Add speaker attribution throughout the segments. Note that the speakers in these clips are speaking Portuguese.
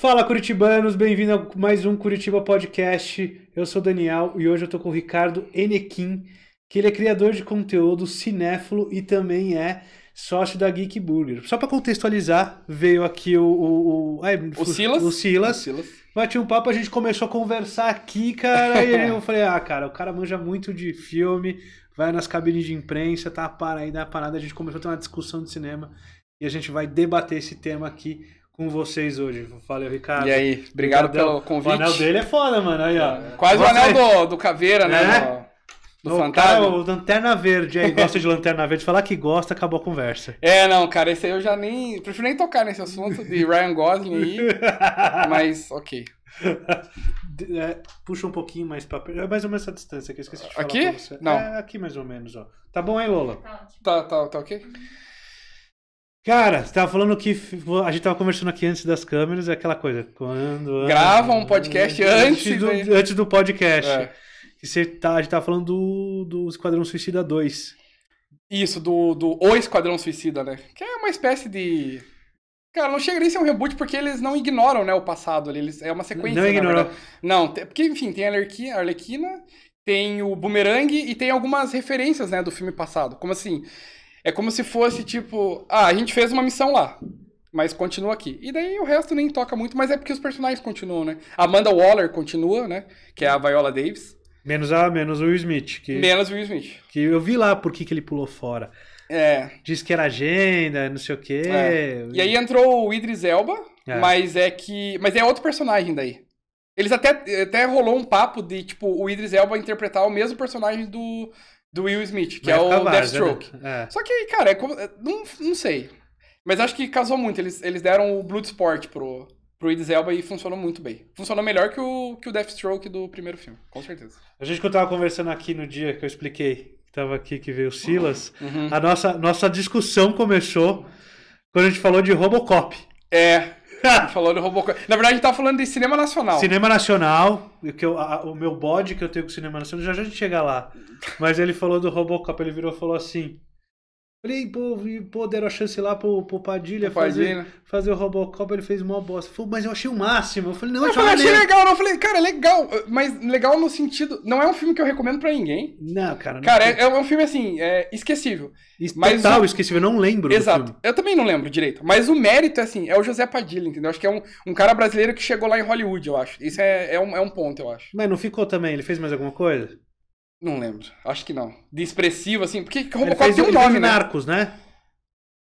Speaker 1: Fala curitibanos, bem-vindo a mais um Curitiba Podcast. Eu sou Daniel e hoje eu tô com o Ricardo Enequim, que ele é criador de conteúdo, cinéfilo e também é sócio da Geek Burger. Só para contextualizar, veio aqui o o, o, o, Silas. o Silas. O Silas. Bati um papo, a gente começou a conversar aqui, cara, e eu falei: "Ah, cara, o cara manja muito de filme, vai nas cabines de imprensa, tá para aí da parada, a gente começou a ter uma discussão de cinema e a gente vai debater esse tema aqui com vocês hoje. Valeu, Ricardo. E aí, obrigado pelo convite. O anel dele é foda, mano. Aí, ó. Quase Você... o anel do, do Caveira,
Speaker 2: né, é? né?
Speaker 1: Do, do fantasma. Cara, lanterna verde aí. Gosta de lanterna verde. Falar que gosta, acabou a conversa.
Speaker 2: É, não, cara, esse aí eu já nem. Prefiro nem tocar nesse assunto de Ryan Gosling aí. mas,
Speaker 1: ok. É, puxa um pouquinho mais pra É mais ou menos essa distância que eu esqueci de falar. Aqui? Não. É, aqui mais ou menos, ó. Tá bom, hein, Lola? Tá, tá, tá, tá ok? Cara, você tava falando que a gente tava conversando aqui antes das câmeras, é aquela coisa. Quando. Grava um podcast antes. Antes do, né? antes do podcast. É. Que você tá, a gente tava falando do, do Esquadrão Suicida 2. Isso, do, do O Esquadrão
Speaker 2: Suicida, né? Que é uma espécie de. Cara, não chega nem a ser um reboot porque eles não ignoram, né, o passado ali. Eles, é uma sequência. Não ignoram. Não, porque, enfim, tem a Arlequina, Arlequina, tem o Boomerang e tem algumas referências, né, do filme passado. Como assim? É como se fosse tipo, ah, a gente fez uma missão lá, mas continua aqui. E daí o resto nem toca muito, mas é porque os personagens continuam, né? Amanda Waller continua, né? Que é a Viola Davis.
Speaker 1: Menos a menos o Will Smith. Que, menos o Will Smith. Que eu vi lá por que, ele pulou fora. É. Diz que era agenda, não sei o quê. É. E aí
Speaker 2: entrou o Idris Elba, é. mas é que. Mas é outro personagem daí. Eles até, até rolou um papo de, tipo, o Idris Elba interpretar o mesmo personagem do do Will Smith, que é o Deathstroke. Né? É. Só que, cara, é como, é, não, não sei. Mas acho que casou muito. Eles, eles deram o Bloodsport pro, pro Idris Elba e funcionou muito bem. Funcionou melhor que o, que o Deathstroke do primeiro filme, com certeza.
Speaker 1: A gente que eu tava conversando aqui no dia que eu expliquei, que tava aqui que veio o Silas, uhum. a nossa, nossa discussão começou quando a gente falou de Robocop. É. falou do Robocop. Na verdade, a gente tá falando de cinema nacional. Cinema nacional, que eu, a, o meu bode que eu tenho com o cinema nacional, já já a gente chega lá. Mas ele falou do Robocop, ele virou e falou assim: Falei, pô, pô, deram a chance lá pro, pro Padilha, Fazer, fazer o Robocop, ele fez mó bosta. Falei, mas eu achei o máximo. Eu falei, não, eu falei, achei legal.
Speaker 2: Não. Eu falei, cara, é legal, mas legal no sentido. Não é um filme que eu recomendo pra ninguém. Não, cara. Não cara, é, é, um filme assim, é esquecível. mas total o... esquecível, eu não lembro. Exato. Eu também não lembro direito. Mas o mérito é assim, é o José Padilha, entendeu? Acho que é um, um cara brasileiro que chegou lá em Hollywood, eu acho. Isso é, é, um, é um ponto, eu acho. Mas não ficou também? Ele fez mais alguma coisa? Não lembro. Acho que não. De expressivo, assim. Porque Robocop tem um nome, né? Narcos,
Speaker 1: né?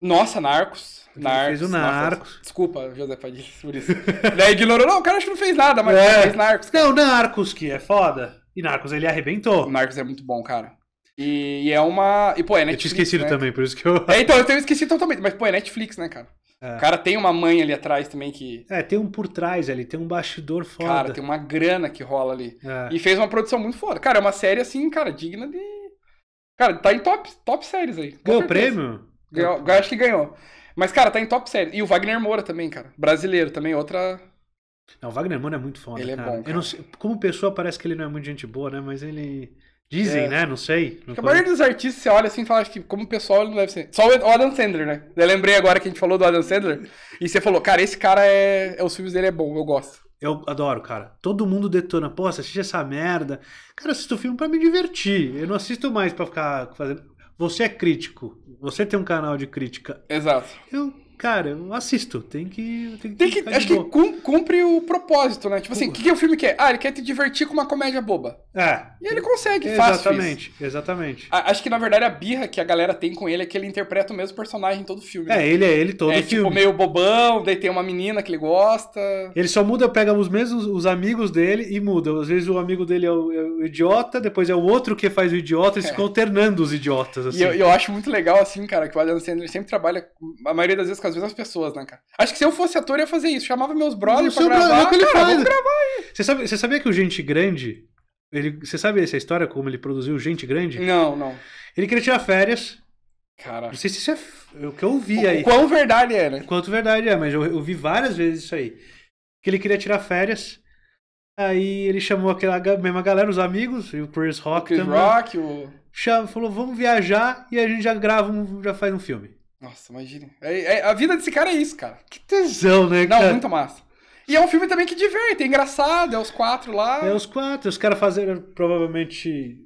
Speaker 1: Nossa, Narcos. Ele Narcos. Fez o Narcos.
Speaker 2: Nossa, desculpa, José Padilha, por isso.
Speaker 1: Daí ignorou. Não, o cara acho que não fez nada, mas é. fez Narcos. Cara. Não, Narcos, que é foda. E Narcos, ele arrebentou. O Narcos é muito bom, cara. E, e é uma... E, pô, é Netflix, Eu tinha esquecido né? também, por isso que eu... É, então,
Speaker 2: eu tenho esquecido totalmente. Mas, pô, é Netflix, né, cara? É. O cara tem uma mãe ali atrás também que.
Speaker 1: É, tem um por trás ali, tem um bastidor foda. Cara, tem uma grana
Speaker 2: que rola ali. É. E
Speaker 1: fez uma produção muito foda. Cara, é uma
Speaker 2: série assim, cara, digna de. Cara, tá em top, top séries aí. Ganhou prêmio? Ganhou, acho que ganhou. Mas, cara, tá em top séries. E o Wagner Moura também, cara. Brasileiro também, outra.
Speaker 1: Não, o Wagner Moura é muito foda. Ele é cara. é bom. Cara. Sei, como pessoa, parece que ele não é muito gente boa, né? Mas ele. Dizem, é. né? Não sei. Não a maioria
Speaker 2: dos artistas, você olha assim e fala, acho que como pessoal ele não deve ser. Só o Adam Sandler, né? Eu lembrei agora que a gente falou do Adam Sandler. E você falou, cara, esse cara é. é os filmes dele é bom,
Speaker 1: eu gosto. Eu adoro, cara. Todo mundo detona. Pô, assiste essa merda. Cara, eu assisto filme para me divertir. Eu não assisto mais para ficar fazendo. Você é crítico. Você tem um canal de crítica. Exato. Eu cara, eu assisto. Tem que. Tem, tem que. Acho boa. que
Speaker 2: cumpre o propósito, né? Tipo assim, o que, que é o filme quer? É? Ah, ele quer te divertir com uma comédia boba.
Speaker 1: É. E ele
Speaker 2: consegue, é, fácil. Exatamente,
Speaker 1: exatamente.
Speaker 2: acho que na verdade a birra que a galera tem com ele é que ele interpreta o mesmo personagem em todo filme. É, né? É,
Speaker 1: ele é ele todo é, tipo, filme. Tipo, meio bobão, daí tem uma menina que ele gosta. Ele só muda, pega os mesmos os amigos dele e muda. Às vezes o amigo dele é o, é o idiota, depois é o outro que faz o idiota, eles é. ficam alternando os idiotas, assim. E eu, eu acho
Speaker 2: muito legal, assim, cara, que o Adam Sandler sempre trabalha, a maioria das vezes, com as mesmas pessoas, né, cara? Acho que se eu fosse ator, eu ia fazer isso. Chamava meus brothers pra gravar. Brother, é que ele
Speaker 1: cara, faz. gravar aí. Você, sabe, você sabia que o Gente Grande... Ele, você sabe essa história, como ele produziu Gente Grande? Não, não. Ele queria tirar férias. Cara... Não sei se isso é, é o que eu ouvi aí. Quão verdade é, né? Quanto verdade é, mas eu, eu vi várias vezes isso aí. Que ele queria tirar férias... Aí ele chamou aquela mesma galera, os amigos, e o Chris Rock o Chris também. Rock, o... Chama, falou, vamos viajar e a gente já grava, um, já faz um filme. Nossa, imagina. É, é, a vida desse cara é isso, cara. Que tesão, né, cara? Não, muito massa.
Speaker 2: E é um filme também que diverte, é engraçado, é os quatro lá. É
Speaker 1: os quatro, os caras fazendo provavelmente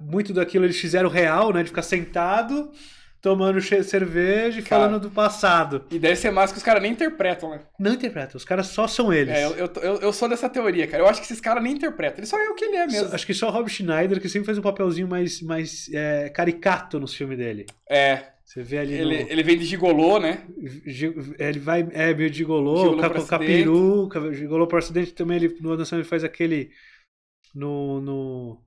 Speaker 1: muito daquilo eles fizeram real, né? De ficar sentado, tomando cerveja e cara, falando do passado. E deve ser massa que os caras nem interpretam, né? Não interpretam, os caras só são
Speaker 2: eles. É, eu, eu, eu sou dessa teoria, cara. Eu acho que esses caras nem interpretam, ele só é o que ele é mesmo. Acho
Speaker 1: que só o Rob Schneider, que sempre fez um papelzinho mais, mais é, caricato nos filmes dele.
Speaker 2: É, você vê ali. Ele, no... ele vem de gigolô, né?
Speaker 1: É, ele vai. É, meio de gigolô, gigolô com, com a peruca. Gigolô acidente também. Ele, no Adam ele faz aquele. No, no.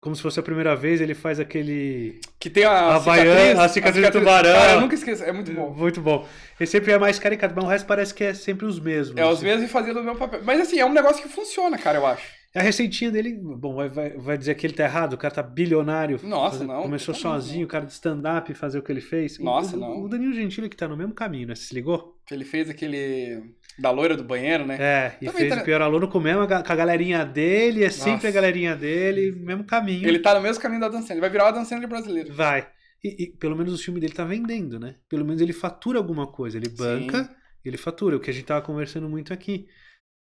Speaker 1: Como se fosse a primeira vez, ele faz aquele. Que tem a. Havaiana, cicatriz, a cicatriz, a cicatriz do tubarão. Cara, eu nunca esqueço. É muito bom. Muito bom. Ele sempre é mais caricato, mas o resto parece que é sempre os mesmos. É, os assim. mesmos e fazendo o mesmo papel. Mas assim, é um negócio que funciona, cara, eu acho. A receitinha dele, bom, vai, vai, vai dizer que ele tá errado, o cara tá bilionário. Nossa, fazer, não. Começou sozinho, não. o cara de stand-up fazer o que ele fez. Nossa, o, não. O Danilo Gentili que tá no mesmo caminho, né? Você se ligou? Que ele fez aquele. Da loira do banheiro, né? É, Também e fez tá... o pior aluno com, mesmo, com a galerinha dele, é Nossa. sempre a galerinha dele, mesmo caminho. Ele tá no mesmo caminho da dançante, ele vai virar uma dançante brasileira. Vai. E, e, pelo menos o filme dele tá vendendo, né? Pelo menos ele fatura alguma coisa, ele banca, Sim. ele fatura, o que a gente tava conversando muito aqui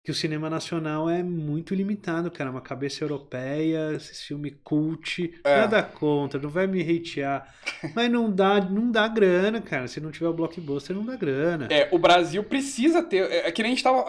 Speaker 1: que o cinema nacional é muito limitado, cara. É uma cabeça europeia, esse filme cult, é. nada contra, não vai me hatear. Mas não dá, não dá grana, cara. Se não tiver o blockbuster, não dá grana.
Speaker 2: É, o Brasil precisa ter. É, é que nem a gente tava.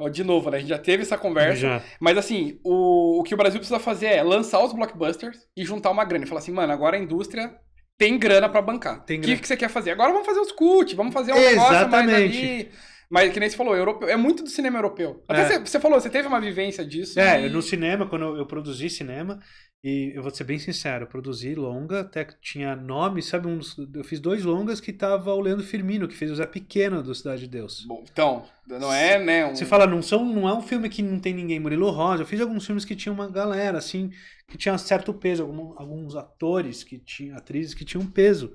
Speaker 2: Ó, de novo, né? A gente já teve essa conversa. Já. Mas assim, o, o que o Brasil precisa fazer é lançar os blockbusters e juntar uma grana. E falar assim, mano, agora a indústria tem grana para bancar. O que, que você quer fazer? Agora vamos fazer os cult, vamos fazer um Exatamente. negócio mais ali. Mas que nem você falou, europeu, é muito do cinema europeu. Até é. você, você, falou, você teve uma vivência disso. É, e... no
Speaker 1: cinema, quando eu, produzi cinema, e eu vou ser bem sincero, eu produzi longa, até que tinha nome, sabe? Uns, eu fiz dois longas que tava o Leandro Firmino, que fez o Zé Pequeno do Cidade de Deus. Bom, então, não é, né? Um... Você fala, não, são, não é um filme que não tem ninguém, Murilo Rosa. Eu fiz alguns filmes que tinha uma galera, assim, que tinha certo peso, algum, alguns atores que tinha atrizes que tinham peso.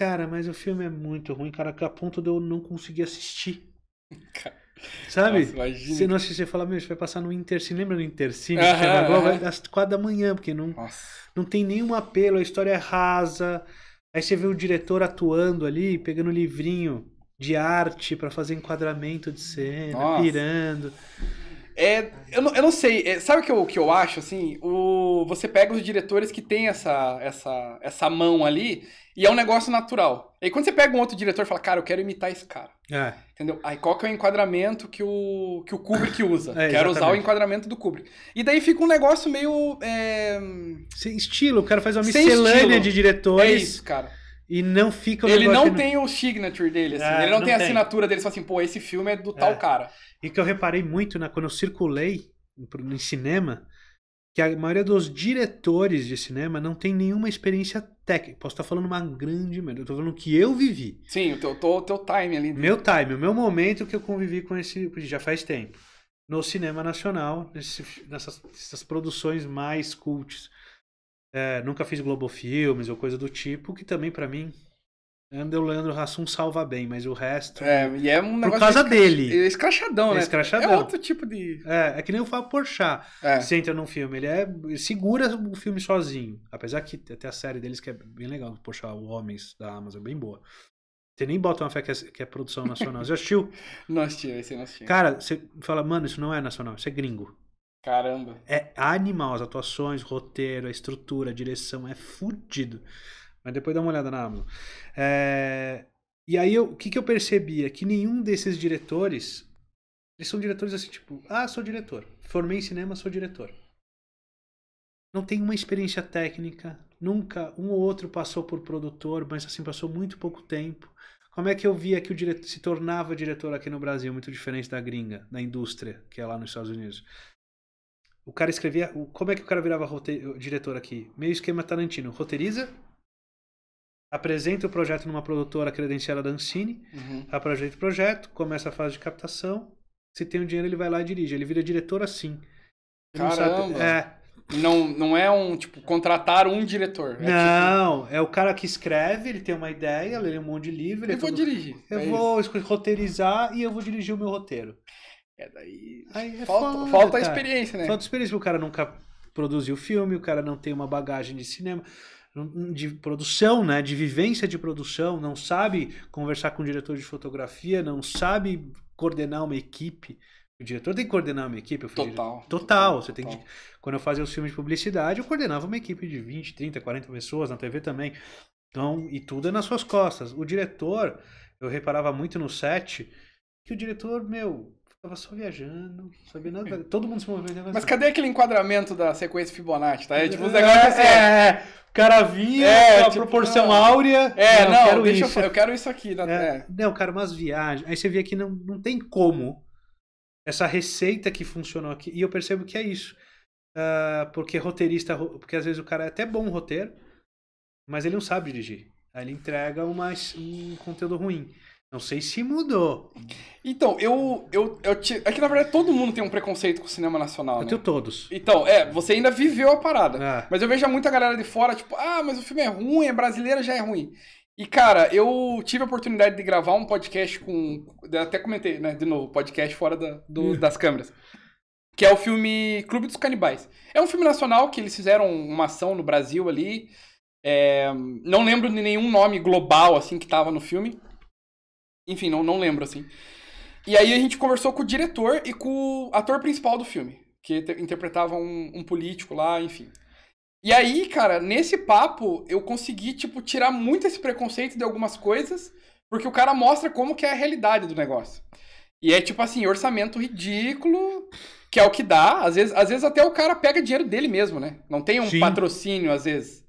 Speaker 1: Cara, mas o filme é muito ruim, cara, que é a ponto de eu não conseguir assistir. Sabe? Nossa, você não assiste, você fala, meu, isso vai passar no Intercine. Lembra no Intercine? Aham, chega agora às quatro da manhã, porque não, não tem nenhum apelo, a história é rasa. Aí você vê o diretor atuando ali, pegando livrinho de arte para fazer enquadramento de cena, Nossa. pirando. É, eu, não, eu não sei, é, sabe o que eu, que eu acho, assim? O, você
Speaker 2: pega os diretores que tem essa, essa, essa mão ali e é um negócio natural. E aí quando você pega um outro diretor e fala, cara, eu quero imitar esse cara. É. Entendeu? Aí qual que é o enquadramento que o, que o Kubrick usa? É, quero usar o enquadramento do Kubrick. E daí fica um negócio meio... É,
Speaker 1: sem estilo, o cara faz uma miscelânea de diretores. É isso,
Speaker 2: cara. E não fica Ele não tem o signature dele, assim. é, ele não, não tem, tem a
Speaker 1: assinatura dele, só assim, pô, esse filme é do tal é. cara. E que eu reparei muito, né, quando eu circulei em cinema, que a maioria dos diretores de cinema não tem nenhuma experiência técnica. Posso estar falando uma grande merda. Eu estou falando que eu vivi. Sim, o teu, o teu time ali. Meu time, o meu momento que eu convivi com esse. Já faz tempo. No cinema nacional, nesse, nessas, nessas produções mais cultes. É, nunca fiz Globo Filmes ou coisa do tipo, que também para mim André Leandro Hassum salva bem, mas o resto. É, e é um negócio. Por causa escra... dele. É escrachadão, é né? Escrachadão. É outro tipo de. É, é que nem o Fábio Porchat. É. Você entra num filme, ele é. segura o filme sozinho. Apesar que até a série deles que é bem legal, Poxa o Homens da Amazon, é bem boa. Você nem bota uma fé que é, que é produção nacional. Você assistiu?
Speaker 2: não assistiu, esse não assistiu. Cara, você
Speaker 1: fala, mano, isso não é nacional, isso é gringo. Caramba. É animal, as atuações, roteiro, a estrutura, a direção, é fudido. Mas depois dá uma olhada na Amazon. É... E aí, eu, o que, que eu percebia? É que nenhum desses diretores. Eles são diretores assim, tipo, ah, sou diretor. Formei em cinema, sou diretor. Não tem uma experiência técnica. Nunca um ou outro passou por produtor, mas assim, passou muito pouco tempo. Como é que eu via que o diretor se tornava diretor aqui no Brasil, muito diferente da gringa, da indústria, que é lá nos Estados Unidos? O cara escrevia. Como é que o cara virava roteiro, diretor aqui? Meio esquema Tarantino. Roteiriza, apresenta o projeto numa produtora credenciada da Ancine, uhum. apresenta o projeto, começa a fase de captação. Se tem um dinheiro, ele vai lá e dirige. Ele vira diretor assim. Ele Caramba! Não, sabe, é.
Speaker 2: não, não é um, tipo, contratar um diretor. É
Speaker 1: não, tipo... é o cara que escreve, ele tem uma ideia, ele lê um monte de livro. eu é vou todo... dirigir. Eu é vou isso. roteirizar e eu vou dirigir o meu roteiro. É daí. É falta, foda, falta a experiência, né? Falta experiência, o cara nunca produziu filme, o cara não tem uma bagagem de cinema, de produção, né? De vivência de produção, não sabe conversar com o diretor de fotografia, não sabe coordenar uma equipe. O diretor tem que coordenar uma equipe. Total, total, total. Você total. tem que, quando eu fazia os filmes de publicidade, eu coordenava uma equipe de 20, 30, 40 pessoas, na TV também. Então, e tudo é nas suas costas. O diretor, eu reparava muito no set, que o diretor, meu, Tava só viajando, sabia nada. Todo mundo se movendo. Né? Mas cadê
Speaker 2: aquele enquadramento da sequência Fibonacci, tá? É tipo os é, negócios assim. É. é,
Speaker 1: o cara via é, a tipo, proporção não. áurea. É, não, não eu quero deixa isso. Eu, eu quero isso aqui. Né? É. é, não, cara, umas viagens. Aí você vê que não, não tem como essa receita que funcionou aqui. E eu percebo que é isso. Uh, porque roteirista, porque às vezes o cara é até bom roteiro, mas ele não sabe dirigir. Aí ele entrega uma, um conteúdo ruim. Não sei se mudou. Então, eu. eu, eu te... É que na
Speaker 2: verdade todo mundo tem um preconceito com o cinema nacional. Eu né? tenho todos. Então, é, você ainda viveu a parada. É. Mas eu vejo muita galera de fora, tipo, ah, mas o filme é ruim, é brasileiro, já é ruim. E, cara, eu tive a oportunidade de gravar um podcast com. Até comentei, né? De novo, podcast fora da, do, hum. das câmeras. Que é o filme Clube dos Canibais. É um filme nacional que eles fizeram uma ação no Brasil ali. É... não lembro de nenhum nome global, assim, que tava no filme. Enfim, não, não lembro, assim. E aí a gente conversou com o diretor e com o ator principal do filme, que interpretava um, um político lá, enfim. E aí, cara, nesse papo, eu consegui, tipo, tirar muito esse preconceito de algumas coisas, porque o cara mostra como que é a realidade do negócio. E é tipo assim, orçamento ridículo, que é o que dá. Às vezes, às vezes até o cara pega dinheiro dele mesmo, né? Não tem um Sim. patrocínio, às vezes.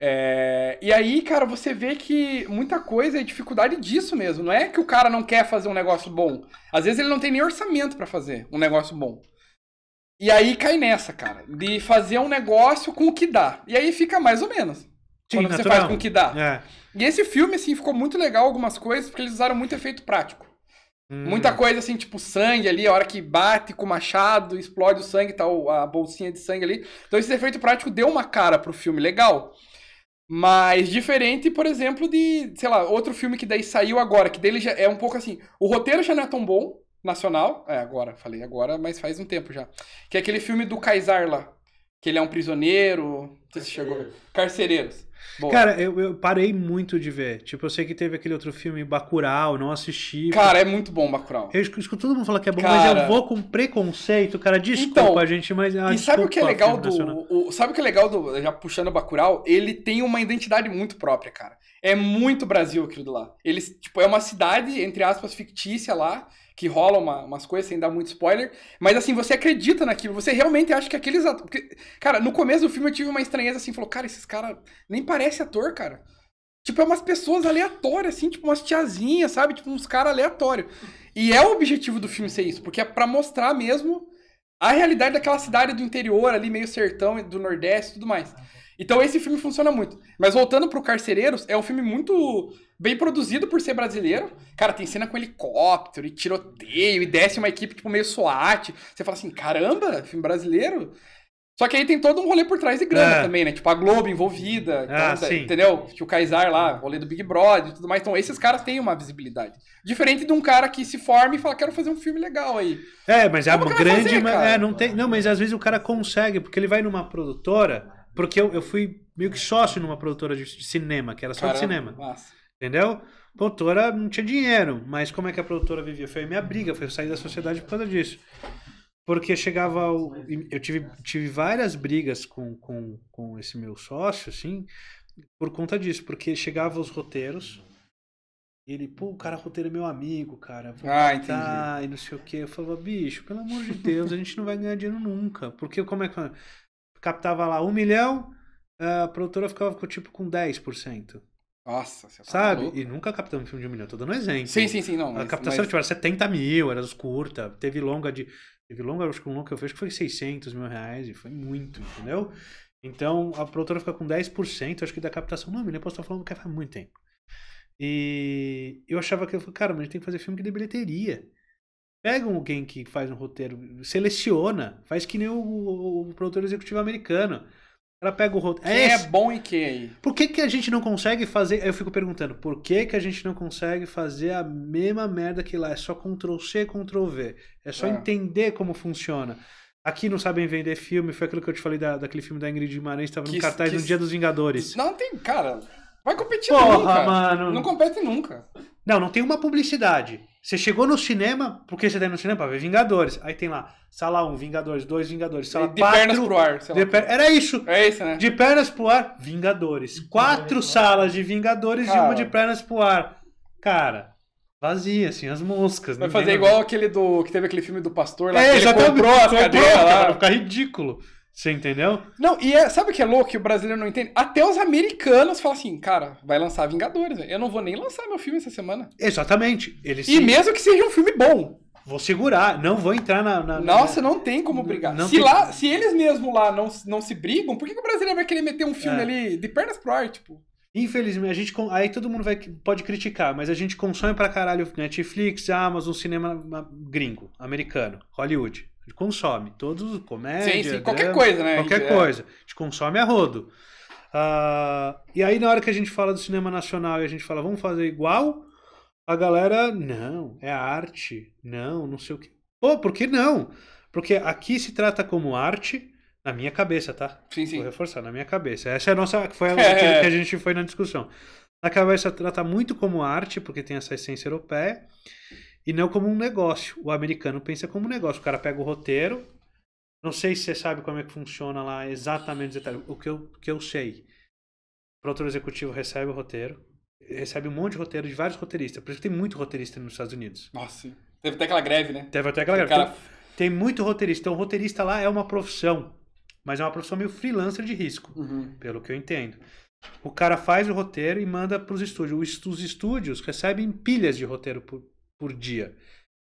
Speaker 2: É... E aí, cara, você vê que muita coisa é dificuldade disso mesmo. Não é que o cara não quer fazer um negócio bom. Às vezes ele não tem nem orçamento para fazer um negócio bom. E aí cai nessa, cara, de fazer um negócio com o que dá. E aí fica mais ou menos. Sim, quando natural. você faz com o que dá. É. E esse filme, assim, ficou muito legal algumas coisas, porque eles usaram muito efeito prático. Hum. Muita coisa, assim, tipo sangue ali, a hora que bate com o machado, explode o sangue tá, tal, a bolsinha de sangue ali. Então esse efeito prático deu uma cara pro filme legal. Mas diferente, por exemplo, de, sei lá, outro filme que daí saiu agora, que dele já é um pouco assim. O roteiro já não é tão bom, nacional. É, agora, falei agora, mas faz um tempo já. Que é aquele filme do Kaysar lá. Que ele é um prisioneiro. Não sei se chegou. Carcereiros.
Speaker 1: Boa. Cara, eu, eu, parei muito de ver. Tipo, eu sei que teve aquele outro filme, Bacurau, não assisti. Cara, é muito bom Bacurau. Eu escuto todo mundo falar que é bom, cara... mas eu vou com preconceito, cara. Desculpa, então, gente, mas... Ah, e sabe o que é legal do...
Speaker 2: O, sabe o que é legal do... Já puxando Bacurau, ele tem uma identidade muito própria, cara. É muito Brasil aquilo lá. ele tipo, é uma cidade, entre aspas, fictícia lá, que rola uma, umas coisas sem dar muito spoiler, mas assim, você acredita naquilo, você realmente acha que aqueles atores. Cara, no começo do filme eu tive uma estranheza assim, falou, cara, esses caras nem parece ator, cara. Tipo, é umas pessoas aleatórias, assim, tipo umas tiazinhas, sabe? Tipo, uns caras aleatórios. E é o objetivo do filme ser isso, porque é pra mostrar mesmo a realidade daquela cidade do interior ali, meio sertão, do Nordeste e tudo mais. Então esse filme funciona muito. Mas voltando pro Carcereiros, é um filme muito bem produzido por ser brasileiro. Cara, tem cena com helicóptero e tiroteio e desce uma equipe tipo meio SWAT. Você fala assim, caramba, filme brasileiro. Só que aí tem todo um rolê por trás de grana é. também, né? Tipo, a Globo envolvida, ah, então, entendeu? Que tipo, o Kaysar lá, rolê do Big Brother e tudo mais. Então, esses caras têm uma visibilidade. Diferente de um cara que se forma e fala, quero fazer um filme legal aí.
Speaker 1: É, mas é Como é uma grande. Fazer, é, não, tem, não, mas às vezes o cara consegue, porque ele vai numa produtora porque eu, eu fui meio que sócio numa produtora de, de cinema, que era só Caramba, de cinema. Massa. Entendeu? A produtora não tinha dinheiro, mas como é que a produtora vivia? Foi a minha briga, foi eu sair da sociedade por causa disso. Porque chegava. Ao, eu tive, tive várias brigas com, com, com esse meu sócio, assim, por conta disso. Porque chegava os roteiros, ele, pô, o cara roteiro é meu amigo, cara. Vou ah, entendi. entendi. E não sei o quê. Eu falava, bicho, pelo amor de Deus, a gente não vai ganhar dinheiro nunca. Porque como é que captava lá um milhão, a produtora ficava com, tipo com 10%. Nossa, você tá Sabe? e nunca captamos um filme de um milhão, tô dando um exemplo. Sim, sim, sim, não. Mas, a captação mas... tipo, era 70 mil, era dos curta, teve longa de. Teve longa, acho que um longa que eu fiz que foi 600 mil reais, e foi muito, entendeu? Então a produtora fica com 10%, acho que da captação. Não, menina, posso estar falando que é faz muito tempo. E eu achava que, eu falei, cara, mas a gente tem que fazer filme que dê bilheteria. Pega alguém que faz um roteiro, seleciona, faz que nem o, o, o produtor executivo americano. Ela pega o roteiro. Quem é, é bom e quem aí? Por que, que a gente não consegue fazer. Eu fico perguntando, por que, que a gente não consegue fazer a mesma merda que lá? É só Ctrl C, Ctrl V. É só é. entender como funciona. Aqui não sabem vender filme, foi aquilo que eu te falei da, daquele filme da Ingrid Guimarães, estava no cartaz que, no Dia dos Vingadores. Não, tem, cara,
Speaker 2: Vai competir Porra, nunca. mano. Não compete nunca.
Speaker 1: Não, não tem uma publicidade. Você chegou no cinema, porque você tá indo no cinema pra ver Vingadores. Aí tem lá, sala 1, Vingadores 2, Vingadores, sala de 4. De pernas pro ar. De per... Era isso. É isso, né? De pernas pro ar, Vingadores. Quatro é salas de Vingadores Cara. e uma de pernas pro ar. Cara, vazia, assim, as moscas. Vai fazer igual
Speaker 2: aquele do. que teve aquele filme do pastor lá. É, que ele comprou a cadeira lá. Vai ficar
Speaker 1: ridículo. Você entendeu?
Speaker 2: Não, e é, sabe o que é louco que o brasileiro não entende? Até os americanos falam assim, cara, vai lançar Vingadores, eu não vou nem lançar meu filme essa semana.
Speaker 1: Exatamente. Eles e se... mesmo que seja um filme bom. Vou segurar, não vou entrar na. na Nossa, na... não tem como brigar. Não, não se, tem... Lá,
Speaker 2: se eles mesmo lá não, não se brigam, por que,
Speaker 1: que o brasileiro vai querer meter um filme é. ali de pernas pro ar, tipo? Infelizmente, a gente. Aí todo mundo vai, pode criticar, mas a gente consome pra caralho Netflix, Amazon, cinema gringo, americano, Hollywood gente consome. Todos, comédia. Sim, sim, qualquer drama, coisa, né? Qualquer gente, é. coisa. A gente consome a rodo. Uh, e aí, na hora que a gente fala do cinema nacional e a gente fala, vamos fazer igual, a galera, não, é arte, não, não sei o quê. Pô, por que não? Porque aqui se trata como arte, na minha cabeça, tá? Sim, sim. Vou reforçar, na minha cabeça. Essa é a nossa. Foi a, é. que a gente foi na discussão. Na cabeça trata muito como arte, porque tem essa essência europeia e não como um negócio. O americano pensa como um negócio. O cara pega o roteiro. Não sei se você sabe como é que funciona lá exatamente os detalhes. O que eu, que eu sei. O produtor executivo recebe o roteiro. Recebe um monte de roteiro de vários roteiristas. Por isso tem muito roteirista nos Estados Unidos. Nossa.
Speaker 2: Teve até aquela greve, né? Teve até aquela greve. Cara...
Speaker 1: tem muito roteirista. Então, roteirista lá é uma profissão. Mas é uma profissão meio freelancer de risco. Uhum. Pelo que eu entendo. O cara faz o roteiro e manda para os estúdios. Os estúdios recebem pilhas de roteiro por, por dia.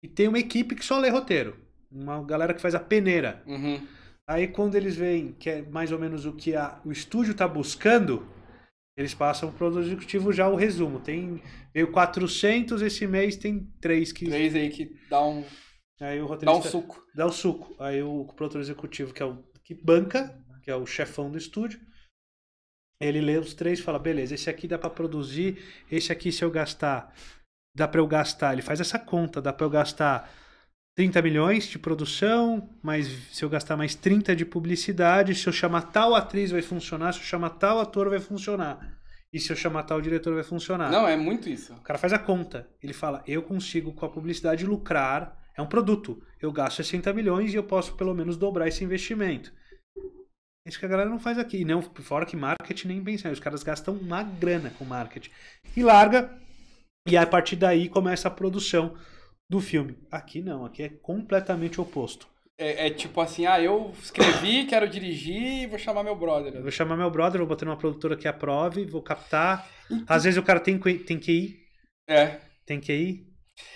Speaker 1: E tem uma equipe que só lê roteiro. Uma galera que faz a peneira. Uhum. Aí quando eles veem que é mais ou menos o que a, o estúdio está buscando, eles passam para o executivo já o resumo. Tem veio 400 esse mês, tem três que três aí que dá um aí o dá um suco. Dá o um suco. Aí o produtor executivo que é o que banca, que é o chefão do estúdio, ele lê os três e fala: "Beleza, esse aqui dá para produzir, esse aqui se eu gastar dá para eu gastar? Ele faz essa conta, dá para eu gastar 30 milhões de produção, mas se eu gastar mais 30 de publicidade, se eu chamar tal atriz vai funcionar, se eu chamar tal ator vai funcionar. E se eu chamar tal diretor vai funcionar. Não, é muito isso. O cara faz a conta. Ele fala: "Eu consigo com a publicidade lucrar, é um produto. Eu gasto 60 milhões e eu posso pelo menos dobrar esse investimento." É isso que a galera não faz aqui. não, fora que marketing nem pensar. Os caras gastam uma grana com marketing. E larga e a partir daí começa a produção do filme. Aqui não, aqui é completamente oposto.
Speaker 2: É, é, tipo assim, ah, eu
Speaker 1: escrevi, quero dirigir e vou chamar meu brother. Eu vou chamar meu brother, vou botar numa produtora que aprove, vou captar. Então, Às vezes o cara tem, tem que ir. É. Tem que ir.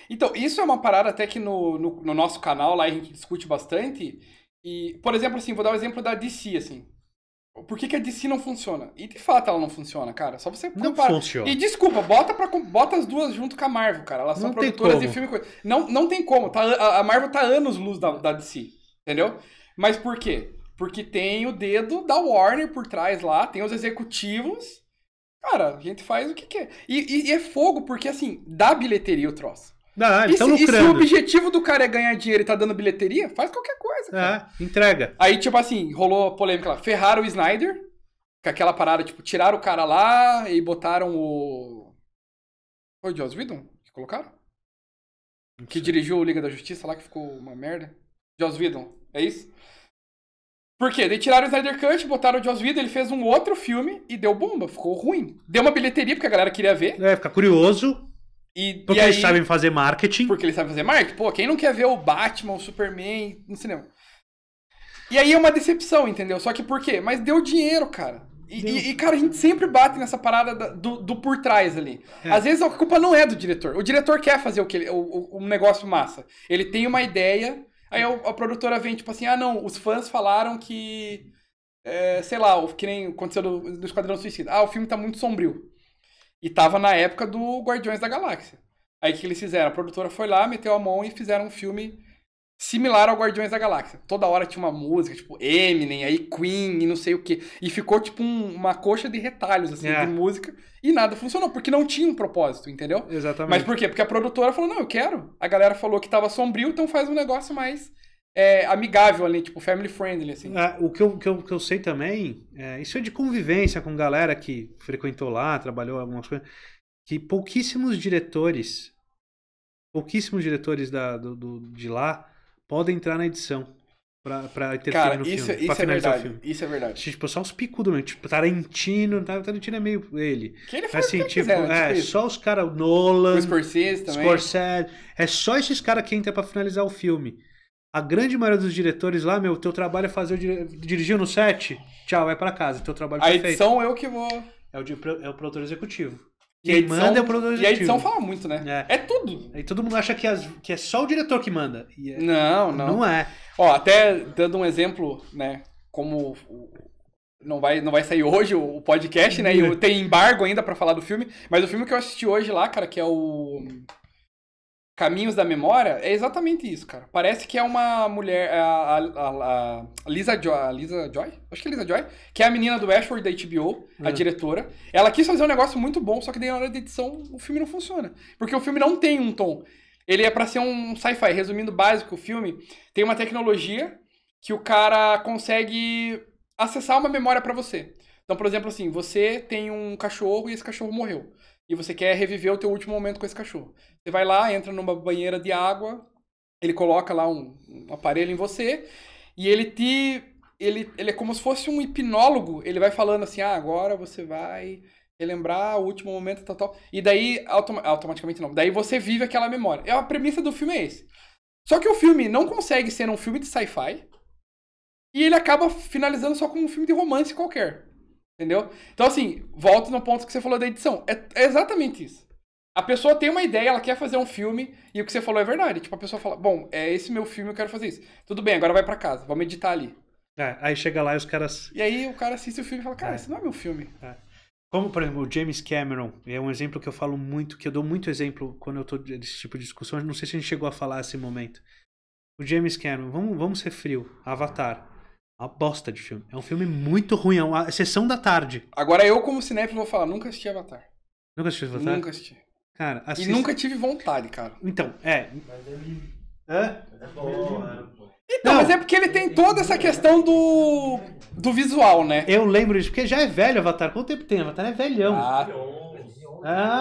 Speaker 1: Então, isso é uma parada até que no, no, no nosso canal lá
Speaker 2: a gente discute bastante. E, por exemplo, assim, vou dar o um exemplo da DC, assim. Por que, que a DC não funciona? E de fato ela não funciona, cara. Só você Não compara. funciona. E desculpa, bota, pra, bota as duas junto com a Marvel, cara. Elas são Não produtoras de filme e coisa. Não, não tem como. Tá, a, a Marvel tá anos luz da, da DC. Entendeu? Mas por quê? Porque tem o dedo da Warner por trás lá, tem os executivos. Cara, a gente faz o que quer. E, e, e é fogo, porque assim, dá bilheteria o troço.
Speaker 1: Não, eles e, se, e se o
Speaker 2: objetivo do cara é ganhar dinheiro e tá dando bilheteria, faz qualquer coisa. É, cara.
Speaker 1: É, entrega.
Speaker 2: Aí, tipo assim, rolou a polêmica lá. Ferraram o Snyder, com aquela parada, tipo, tiraram o cara lá e botaram o. Foi o Joss Whedon que colocaram? Que dirigiu o Liga da Justiça lá, que ficou uma merda. Joss Whedon, é isso? Por quê? Dei tiraram o Snyder Cut, botaram o Joss Whedon, ele fez um outro filme e deu bomba, ficou ruim. Deu uma bilheteria porque a galera queria ver. É,
Speaker 1: fica curioso.
Speaker 2: E, porque e aí, eles sabem fazer marketing. Porque eles sabem fazer marketing. Pô, quem não quer ver o Batman, o Superman no cinema? E aí é uma decepção, entendeu? Só que por quê? Mas deu dinheiro, cara. E, e, e cara, a gente sempre bate nessa parada do, do, por trás ali. É. Às vezes a culpa não é do diretor. O diretor quer fazer o que ele, o, um negócio massa. Ele tem uma ideia, aí a, a, produtora vem tipo assim: ah, não, os fãs falaram que. É, sei lá, que nem aconteceu do, no Esquadrão Suicida. Ah, o filme tá muito sombrio. E tava na época do Guardiões da Galáxia. Aí o que eles fizeram? A produtora foi lá, meteu a mão e fizeram um filme similar ao Guardiões da Galáxia. Toda hora tinha uma música, tipo Eminem, aí Queen e não sei o que. E ficou tipo um, uma coxa de retalhos, assim, é. de música. E nada funcionou, porque não tinha um propósito, entendeu? Exatamente. Mas por quê? Porque a produtora falou, não, eu quero. A galera falou que tava sombrio, então faz um negócio mais
Speaker 1: é, amigável ali, tipo family friendly, assim. É, o que eu, que, eu, que eu sei também, é, isso é de convivência com galera que frequentou lá, trabalhou algumas coisas, que pouquíssimos diretores, pouquíssimos diretores da, do, do de lá podem entrar na edição pra, pra interferir Cara, no isso, filme. É, isso pra é verdade, o filme. isso é verdade. Tipo, só os picudos mesmo, tipo, Tarantino, tá, Tarantino é meio ele. Que ele é faz assim, né, tipo, quiser, é, só os caras, Nolan, o Scorsese também. Scorsese, é só esses caras que entram pra finalizar o filme. A grande maioria dos diretores lá, meu, teu trabalho é fazer o dire... dirigir no set, tchau, vai para casa, teu trabalho a tá feito. A edição eu é que vou. É o, de... é o produtor executivo.
Speaker 2: Quem edição... manda é o produtor executivo. E a é edição
Speaker 1: fala muito, né? É, é tudo. E todo mundo acha que, as... que, é só o diretor que manda. É... Não, não. Não é. Ó, até dando um exemplo, né, como não vai,
Speaker 2: não vai sair hoje o podcast, né? E tem embargo ainda para falar do filme, mas o filme que eu assisti hoje lá, cara, que é o Caminhos da Memória, é exatamente isso, cara. Parece que é uma mulher, a, a, a Lisa, jo, a Lisa Joy, acho que é Lisa Joy, que é a menina do Ashford da HBO, a é. diretora. Ela quis fazer um negócio muito bom, só que daí na hora da edição o filme não funciona. Porque o filme não tem um tom. Ele é para ser um sci-fi. Resumindo básico, o filme tem uma tecnologia que o cara consegue acessar uma memória para você. Então, por exemplo, assim, você tem um cachorro e esse cachorro morreu. E você quer reviver o teu último momento com esse cachorro. Você vai lá, entra numa banheira de água, ele coloca lá um, um aparelho em você e ele te ele, ele é como se fosse um hipnólogo. Ele vai falando assim: ah, agora você vai relembrar o último momento, tal, tal. E daí, autom automaticamente não. Daí você vive aquela memória. É a premissa do filme é esse. Só que o filme não consegue ser um filme de sci-fi. E ele acaba finalizando só como um filme de romance qualquer. Entendeu? Então, assim, volto no ponto que você falou da edição. É, é exatamente isso. A pessoa tem uma ideia, ela quer fazer um filme, e o que você falou é verdade. Tipo, a pessoa fala, bom, é esse meu filme, eu quero fazer isso. Tudo bem, agora vai para casa, vamos editar ali.
Speaker 1: É, aí chega lá e os caras. E aí o cara assiste o filme e fala, cara, é. esse não
Speaker 2: é meu filme. É.
Speaker 1: Como, por exemplo, o James Cameron, é um exemplo que eu falo muito, que eu dou muito exemplo quando eu tô nesse tipo de discussão, não sei se a gente chegou a falar esse momento. O James Cameron, vamos, vamos ser frio, Avatar. Uma bosta de filme. É um filme muito ruim, é uma sessão da tarde.
Speaker 2: Agora eu, como cinéfilo, vou falar, nunca assisti Avatar.
Speaker 1: Nunca assisti Avatar? Nunca assisti. Cara, E nunca tive vontade, cara. Então, é. Mas ele. É Hã?
Speaker 2: É, é bom, então, não. mas é porque ele tem toda essa questão
Speaker 1: do, do visual, né? Eu lembro disso, porque já é velho Avatar. Quanto tempo tem? Avatar é velhão. Ah,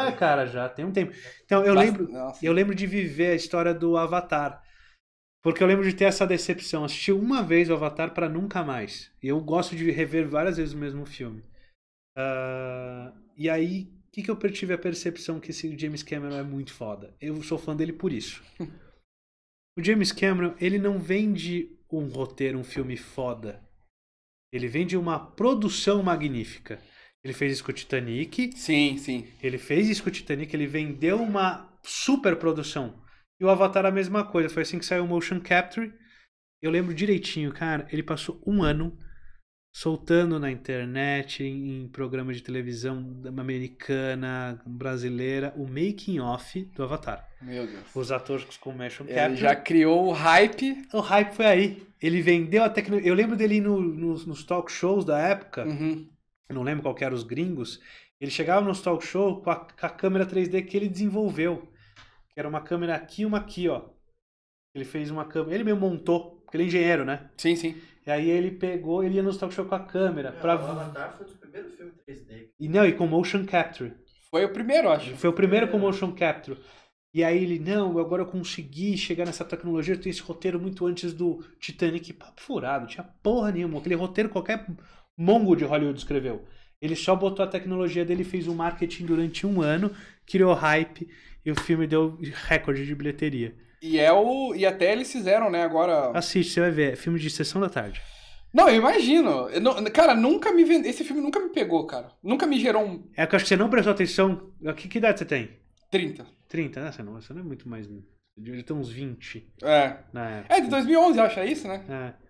Speaker 1: ah cara, já tem um tempo. Então, eu lembro, Nossa. eu lembro de viver a história do Avatar. Porque eu lembro de ter essa decepção. Assisti uma vez o Avatar para nunca mais. E eu gosto de rever várias vezes o mesmo filme. Uh, e aí, que, que eu tive a percepção que esse James Cameron é muito foda? Eu sou fã dele por isso. o James Cameron, ele não vende um roteiro, um filme foda. Ele vende uma produção magnífica. Ele fez isso com o Titanic. Sim, sim. Ele fez isso com o Titanic, ele vendeu uma super produção. E o Avatar a mesma coisa, foi assim que saiu o Motion Capture. Eu lembro direitinho, cara, ele passou um ano soltando na internet, em, em programas de televisão americana, brasileira, o making off do Avatar. Meu Deus. Os atores com motion capture. Ele já criou o hype. O hype foi aí. Ele vendeu a tecnologia. Eu lembro dele no, nos, nos talk shows da época. Uhum. Não lembro qual que eram os gringos. Ele chegava nos talk show com a, com a câmera 3D que ele desenvolveu. Que era uma câmera aqui e uma aqui, ó. Ele fez uma câmera. Ele mesmo montou, porque ele é engenheiro, né? Sim, sim. E aí ele pegou, ele ia nos talk show com a câmera. Não, é, pra... O Avatar
Speaker 2: foi o primeiro filme 3D.
Speaker 1: E, não, e com motion capture. Foi o primeiro, acho. Foi o primeiro com é. motion capture. E aí ele, não, agora eu consegui chegar nessa tecnologia, eu tenho esse roteiro muito antes do Titanic. Papo furado, tinha porra nenhuma. Aquele roteiro qualquer mongo de Hollywood escreveu. Ele só botou a tecnologia dele, fez um marketing durante um ano, criou hype e o filme deu recorde de bilheteria.
Speaker 2: E é o. E até eles fizeram, né, agora.
Speaker 1: Assiste, você vai ver. É filme de sessão da tarde. Não, eu imagino. Eu não, cara, nunca me vende. Esse filme nunca me pegou, cara. Nunca me gerou um. É que eu acho que você não prestou atenção. Que, que idade você tem? 30. 30, né? Você não, você não é muito mais. Né? Devia ter uns 20. É. Na época. É, de 2011, eu acho, é isso, né? É.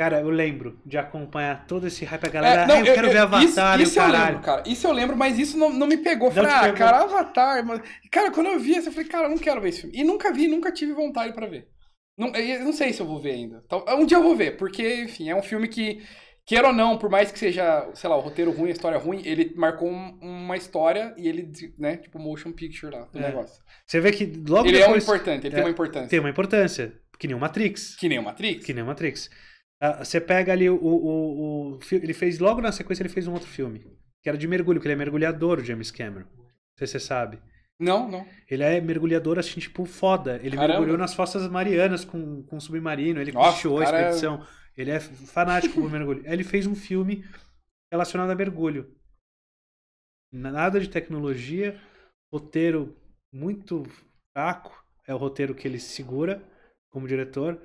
Speaker 1: Cara, eu lembro de acompanhar todo esse hype, a é, galera, é, não, eu, eu, quero eu, ver Avatar, isso, isso caralho. eu lembro, cara. Isso eu lembro, mas isso não, não me pegou. Falei, ah, pegou. cara,
Speaker 2: Avatar, mano. Cara, quando eu vi isso, eu falei, cara, eu não quero ver esse filme. E nunca vi, nunca tive vontade para ver. Não, não sei se eu vou ver ainda. Então, um dia eu vou ver, porque, enfim, é um filme que, queira ou não, por mais que seja, sei lá, o roteiro ruim, a história ruim, ele marcou um, uma história e ele, né, tipo, motion picture lá,
Speaker 1: do é. negócio. Você vê que logo ele depois... Ele é um importante, ele é, tem uma importância. Tem uma importância, que nem o Matrix. Que nem o Matrix. Que nem o Matrix. Ah, você pega ali o, o, o, Ele fez logo na sequência, ele fez um outro filme. Que era de mergulho, que ele é mergulhador, o James Cameron. Não sei se você sabe. Não, não. Ele é mergulhador, assim, tipo, foda. Ele Caramba. mergulhou nas fossas marianas com, com um submarino, ele fechou a é expedição. Ele é fanático por mergulho. Ele fez um filme relacionado a mergulho. Nada de tecnologia, roteiro muito fraco, é o roteiro que ele segura como diretor.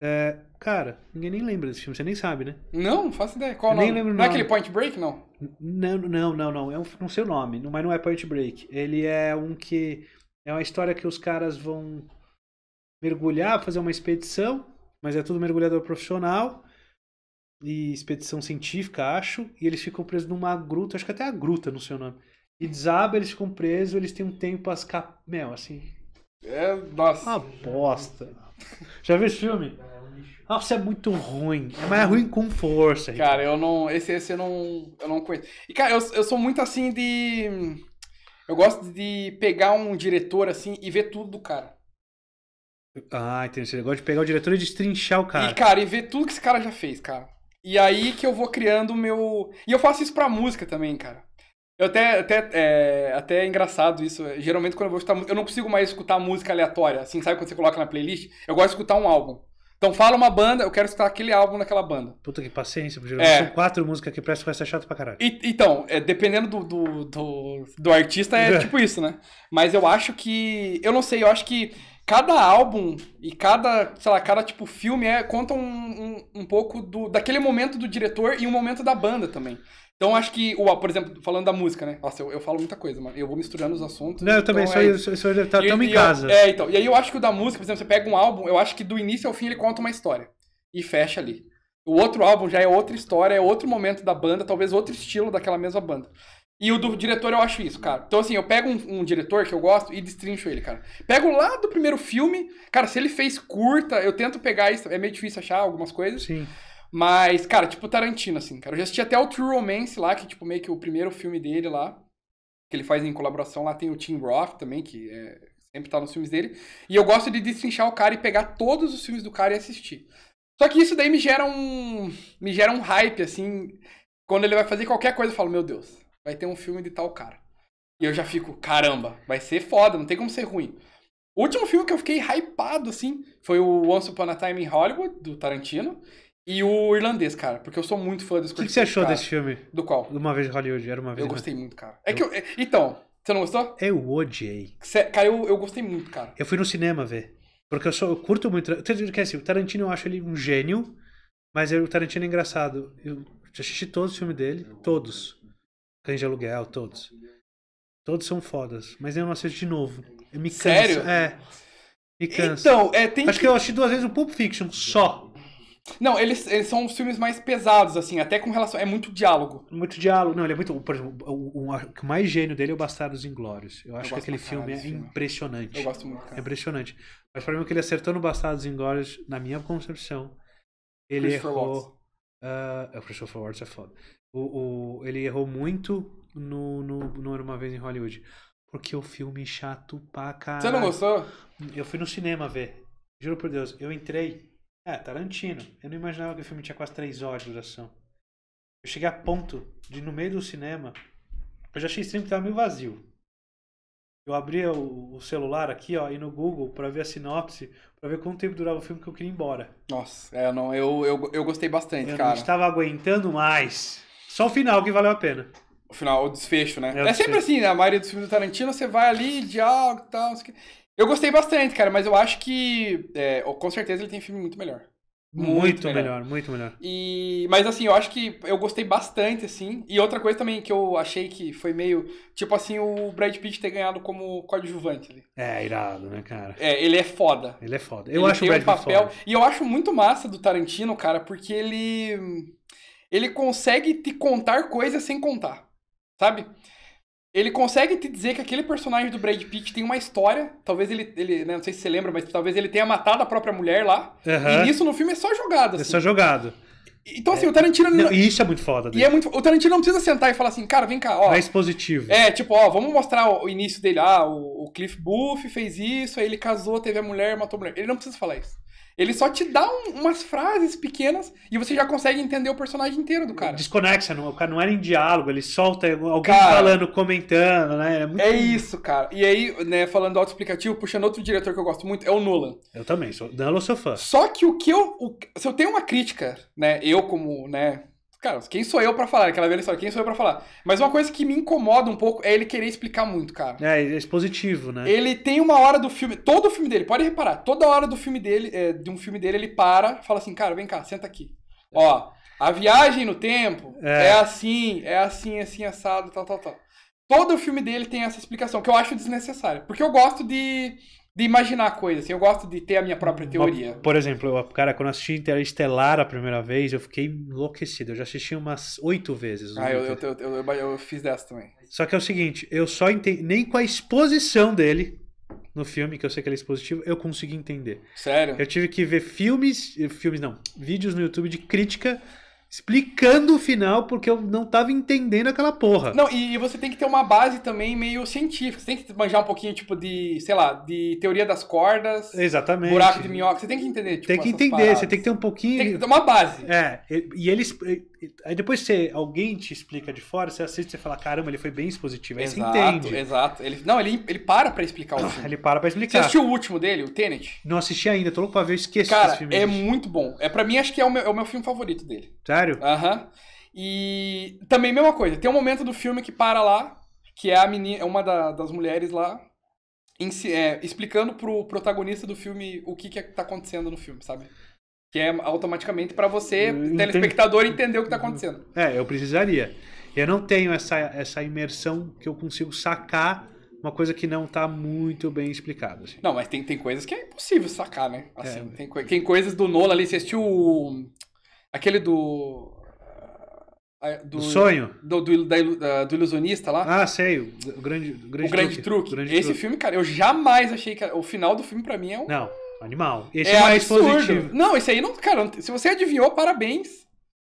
Speaker 1: É, cara, ninguém nem lembra desse filme, você nem sabe, né? Não, não faço ideia. Qual nome? Nem lembro não é nome. é aquele Point Break, não? Não, não, não, não. É um, não sei o nome, mas não é Point Break. Ele é um que. É uma história que os caras vão mergulhar, fazer uma expedição, mas é tudo mergulhador profissional. E expedição científica, acho. E eles ficam presos numa gruta, acho que até a gruta, não seu o nome. E desaba, eles ficam presos, eles têm um tempo a escapar. Mel, assim. É, nossa. Uma bosta. Já viu esse filme? Nossa, é muito ruim. Mas É ruim com força.
Speaker 2: Cara, eu não. Esse, esse eu não. Eu não conheço. E, cara, eu, eu sou muito assim de. Eu gosto de pegar um diretor assim e ver tudo do cara.
Speaker 1: Ah, entendi. Você gosta de pegar o diretor e destrinchar o cara. E, cara,
Speaker 2: e ver tudo que esse cara já fez, cara. E aí que eu vou criando o meu. E eu faço isso pra música também, cara. Eu até, até, é, até é engraçado isso. Geralmente quando eu vou escutar música, eu não consigo mais escutar música aleatória, assim, sabe quando você coloca na playlist? Eu gosto de escutar um álbum. Então
Speaker 1: fala uma banda, eu quero escutar aquele álbum naquela banda. Puta que paciência, porque é. são quatro músicas que parece que vai ser chato pra caralho. E, então,
Speaker 2: é, dependendo do, do, do, do artista, é, é tipo isso, né? Mas eu acho que. Eu não sei, eu acho que cada álbum e cada, sei lá, cada tipo filme é, conta um, um, um pouco do, daquele momento do diretor e um momento da banda também. Então acho que, o por exemplo, falando da música, né? Nossa, eu, eu falo muita coisa, mas Eu vou misturando os assuntos. Não, eu então também, sou é... só,
Speaker 1: só, tá, em casa. Eu, é, então.
Speaker 2: E aí eu acho que o da música, por exemplo, você pega um álbum, eu acho que do início ao fim ele conta uma história. E fecha ali. O outro álbum já é outra história, é outro momento da banda, talvez outro estilo daquela mesma banda. E o do diretor eu acho isso, cara. Então, assim, eu pego um, um, diretor que eu gosto e destrincho ele, cara. Pego lá do primeiro filme, cara, se ele fez curta, eu tento pegar isso. É meio difícil achar algumas coisas. Sim. Mas, cara, tipo Tarantino, assim, cara. Eu já assisti até o True Romance lá, que tipo meio que o primeiro filme dele lá, que ele faz em colaboração. Lá tem o Tim Roth também, que é, sempre tá nos filmes dele. E eu gosto de destrinchar o cara e pegar todos os filmes do cara e assistir. Só que isso daí me gera um. me gera um hype, assim. Quando ele vai fazer qualquer coisa, eu falo, meu Deus, vai ter um filme de tal cara. E eu já fico, caramba, vai ser foda, não tem como ser ruim. O último filme que eu fiquei hypado, assim, foi o Once Upon a Time in Hollywood, do Tarantino. E o irlandês, cara, porque eu sou muito fã desse O que, que, você achou cara. desse filme? Do
Speaker 1: qual? De uma vez Hollywood, era uma vez. Eu gostei muito, cara. É eu... que eu... É, então, você não gostou? Eu odiei. Cê... Cara, eu, eu gostei muito, cara. Eu fui no cinema ver. Porque eu, sou, eu curto muito. Quer assim, o Tarantino eu acho ele um gênio, mas o Tarantino é engraçado. Eu assisti todos os filmes dele, todos. Cães de aluguel, todos. Todos são fodas, mas eu não assisto de novo. Eu me canso. Sério? É. Me canso. Então, é, tem. Acho que... que eu assisti duas vezes o Pulp Fiction,
Speaker 2: só. Não, eles, eles são os filmes mais pesados, assim, até com relação. É muito diálogo. Muito
Speaker 1: diálogo. Não, ele é muito. Por exemplo, o, o, o mais gênio dele é o Bastardos Inglórios. Eu acho eu que aquele filme é filme. impressionante. Eu gosto muito. Cara. É impressionante. Mas pra mim, o que ele acertou no Bastardos Inglórios, na minha concepção, ele errou. Uh, é, o Christopher Watts é foda. O, o, ele errou muito no, no, no Era Uma Vez em Hollywood. Porque o filme é chato pra caralho. Você não gostou? Eu fui no cinema ver. Juro por Deus. Eu entrei é, Tarantino. Eu não imaginava que o filme tinha quase três horas de duração. Eu cheguei a ponto de, no meio do cinema, eu já achei stream que tava meio vazio. Eu abria o, o celular aqui, ó, e no Google para ver a sinopse, para ver quanto tempo durava o filme que eu queria ir embora. Nossa, é, não, eu, eu, eu gostei bastante, eu cara. Eu não estava aguentando mais. Só o final
Speaker 2: que valeu a pena. O final, o desfecho, né? É, é desfecho. sempre assim, né? A maioria dos filmes do Tarantino, você vai ali, diálogo e tal. Eu gostei bastante, cara, mas eu acho que. É, com certeza ele tem filme muito melhor.
Speaker 1: Muito, muito melhor. melhor. muito melhor.
Speaker 2: E, mas assim, eu acho que eu gostei bastante, assim. E outra coisa também que eu achei que foi meio. Tipo assim, o Brad Pitt ter ganhado como coadjuvante
Speaker 1: ali. É, irado, né, cara? É, ele é foda. Ele é foda. Eu ele acho o Brad um papel, foda.
Speaker 2: E eu acho muito massa do Tarantino, cara, porque ele. Ele consegue te contar coisas sem contar. Sabe? ele consegue te dizer que aquele personagem do Brad Pitt tem uma história. Talvez ele, ele né, não sei se você lembra, mas talvez ele tenha matado a própria mulher lá. Uhum. E isso no filme é só jogado. É assim. É só jogado.
Speaker 1: Então, assim, é. o Tarantino. Não, isso é muito foda. Dele. E é
Speaker 2: muito, o Tarantino não precisa sentar e falar assim, cara, vem cá, ó. Mais
Speaker 1: positivo. É,
Speaker 2: tipo, ó, vamos mostrar o, início dele. Ah, o, o Cliff Booth fez isso, aí ele casou, teve a mulher, matou a mulher. Ele não precisa falar isso. Ele só te dá um, umas frases pequenas e você já consegue
Speaker 1: entender o personagem inteiro do cara. Desconexa, o cara não era em diálogo, ele solta alguém cara, falando, comentando, né? É, muito... é isso, cara. E aí, né,
Speaker 2: falando auto-explicativo, puxando outro diretor que eu gosto muito, é o Nolan. Eu também, sou, Nolan sou fã. Só que o que eu. O, se eu tenho uma crítica, né, eu como, né, Cara, quem sou eu para falar? Aquela velha história, quem sou eu para falar? Mas uma coisa que me incomoda um pouco é ele querer explicar muito, cara.
Speaker 1: É, é expositivo, né?
Speaker 2: Ele tem uma hora do filme, todo o filme dele, pode reparar, toda hora do filme dele, é, de um filme dele, ele para, fala assim, cara, vem cá, senta aqui. É. Ó, a viagem no tempo é. é assim, é assim, é assim, assado, tal, tal, tal. Todo o filme dele tem essa explicação, que eu acho desnecessária. Porque eu gosto de de imaginar coisas. Assim. Eu gosto de ter a minha própria teoria.
Speaker 1: Por exemplo, o cara, quando eu assisti Interestelar a primeira vez, eu fiquei enlouquecido. Eu já assisti umas oito vezes. Ah, eu, eu,
Speaker 2: eu, eu, fiz dessa também.
Speaker 1: Só que é o seguinte, eu só entendi. Nem com a exposição dele no filme, que eu sei que ele é expositivo, eu consegui entender. Sério? Eu tive que ver filmes. Eh, filmes não, vídeos no YouTube de crítica explicando o final, porque eu não tava entendendo aquela porra. Não, e, você tem que ter uma base também meio científica. Você tem que manjar um pouquinho, tipo,
Speaker 2: de, sei lá, de teoria das cordas. Exatamente. Buraco de minhoca. Você tem que entender, tipo, Tem que entender, paradas. você
Speaker 1: tem que ter um pouquinho. Tem que ter uma base. É, e eles. Aí depois você, alguém te explica de fora, você assiste e fala, caramba, ele foi bem expositivo. Aí exato, você entende.
Speaker 2: Exato, Ele, não, ele, ele para pra explicar o ah, filme. ele para pra explicar. Você assistiu o último dele, o Tenet?
Speaker 1: Não assisti ainda, tô louco pra ver, esqueci Cara, filme. é muito
Speaker 2: bom. É, pra mim, acho que é o meu, é o meu filme favorito dele. Sério? Aham. Uhum. E também, mesma coisa, tem um momento do filme que para lá, que é a menina, é uma da, das mulheres lá, em, é, explicando pro protagonista do filme o que que é tá acontecendo no filme, sabe? Que é automaticamente para você, Entendi. telespectador, entender o que está acontecendo.
Speaker 1: É, eu precisaria. Eu não tenho essa, essa imersão que eu consigo sacar uma coisa que não está muito bem explicada. Assim.
Speaker 2: Não, mas tem, tem coisas que é impossível sacar, né? É. Assim, é. tem, tem coisas do Nola ali, você assistiu o, aquele do... Ah, é, do, do sonho? Do, do, da, do ilusionista lá. Ah, sei. O grande, grande, o grande truque. truque. Grande Esse truque. filme, cara, eu jamais achei que. O final do filme, para mim, é um. Não. Animal. Esse é, é mais absurdo. positivo. Não, esse aí não. Cara, se você adivinhou, parabéns.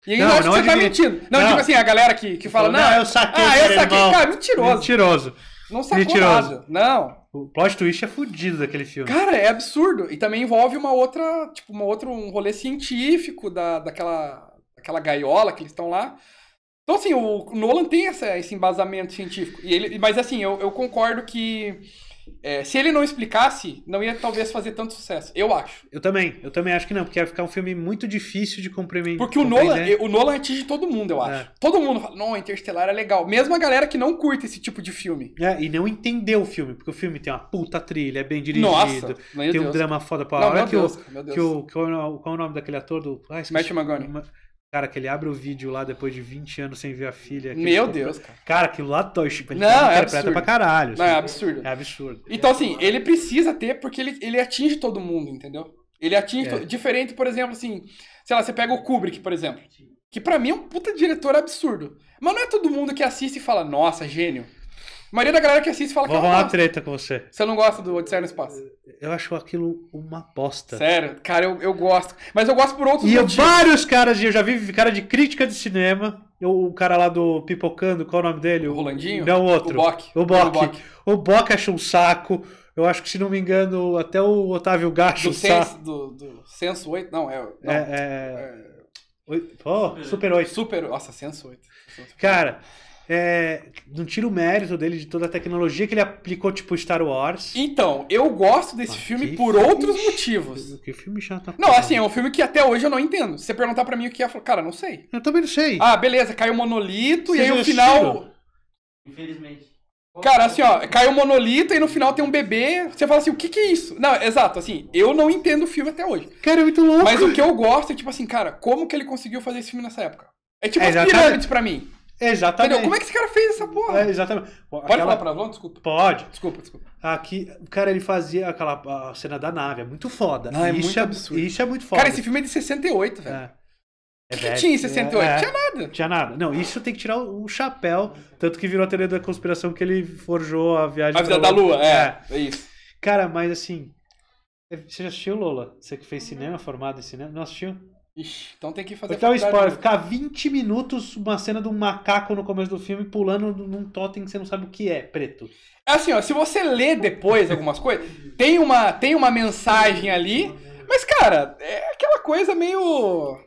Speaker 2: E aí não, acho que você adivinha. tá mentindo. Não, não, tipo assim, a galera que, que fala, não, não eu saquei. Ah, eu saquei. Irmão. Cara, mentiroso. Mentiroso. Não sacou mentiroso.
Speaker 1: nada. Não. O plot twist é fudido daquele filme. Cara,
Speaker 2: é absurdo. E também envolve uma outra, tipo, uma outra, um rolê científico da, daquela, daquela gaiola que eles estão lá. Então, assim, o Nolan tem essa, esse embasamento científico. E ele, mas, assim, eu, eu concordo que é, se ele não explicasse, não ia talvez fazer tanto sucesso, eu acho. Eu também, eu também acho que não, porque ia ficar um filme
Speaker 1: muito difícil de compreender. Porque o Nolan, é, o
Speaker 2: Nolan atinge todo mundo, eu acho. É. Todo mundo fala,
Speaker 1: não, Interstellar é legal. Mesmo a galera que não curte esse tipo de filme. É, e não entendeu o filme, porque o filme tem uma puta trilha, é bem dirigido, Nossa, tem Deus. um drama foda pra não, hora. Meu que Deus, o, meu Deus. Que o, que o, qual é o nome daquele ator do. Ah, Matthew McGonaghy. Cara, que ele abre o vídeo lá depois de 20 anos sem ver a filha. Meu ele... Deus, cara. Cara, aquilo lá tocha tipo, ele não, é interpreta pra caralho. Assim. Não, é assim. absurdo. É absurdo. Então,
Speaker 2: assim, ele precisa ter, porque ele, ele atinge todo mundo, entendeu? Ele atinge. É. To... Diferente, por exemplo, assim. Sei lá, você pega o Kubrick, por exemplo. Que para mim é um puta diretor absurdo. Mas não é todo mundo que assiste e fala, nossa, gênio. Maria maioria da galera que assiste fala que Vou não uma
Speaker 1: treta com você.
Speaker 2: Você não gosta do Odisseia no Espaço?
Speaker 1: Eu acho aquilo uma bosta. Sério?
Speaker 2: Cara, eu, eu gosto. Mas eu gosto por outros E eu- vários
Speaker 1: caras, eu já vi cara de crítica de cinema. Eu- O cara lá do Pipocando, qual é o nome dele? O Rolandinho? Não, o outro. O Bock. O Bock. O Bock. acha um saco. Eu acho que, se não me engano, até o Otávio Gacho. Do, saco. senso,
Speaker 2: do, do Senso 8? Não, é. Não, é, é,
Speaker 1: é... Oi- Pô, Super 8. Super. Nossa, Senso 8. Cara, é, não tira o mérito dele de toda a tecnologia que ele aplicou, tipo Star Wars. Então, eu gosto desse ah, filme por filme outros
Speaker 2: ch... motivos.
Speaker 1: Que filme chato. Não, assim, é um filme que até
Speaker 2: hoje eu não entendo. Se você perguntar para mim o que é, eu falo, cara, não sei. Eu também não sei. Ah, beleza, caiu o monolito e aí o final. Infelizmente. Cara, assim, ó, cai o monolito e no final tem um bebê. Você fala assim, o que que é isso? Não, exato, assim, eu não entendo o filme até hoje. Cara, é muito louco. Mas o que eu gosto é, tipo assim, cara, como que ele conseguiu fazer esse filme nessa época? É tipo é, as pirâmides pra mim. Exatamente. Entendeu? Como é que esse cara fez essa
Speaker 1: porra? É, exatamente. Pode aquela... falar palavrão? Desculpa. Pode. Desculpa, desculpa. Aqui, cara, ele fazia aquela cena da nave. É muito foda. Não, ah, é isso muito é, absurdo. Isso é muito foda. Cara, esse filme é de 68, velho. É. O é que, tinha em 68? É, tinha nada. Tinha nada. Não, isso tem que tirar o chapéu. Tanto que virou a teoria da conspiração que ele forjou a viagem. A vida da Lua, é. é. É isso. Cara, mas assim. É, você já assistiu Lola? Você que fez cinema, formado em cinema? Não assistiu? Ixi, então tem que fazer. Então, spoiler, ficar 20 minutos uma cena de um macaco no começo do filme pulando num totem que você não sabe o que é, preto. É assim, ó, se você lê depois
Speaker 2: algumas coisas, tem uma, tem uma mensagem ali, mas, cara, é aquela coisa meio.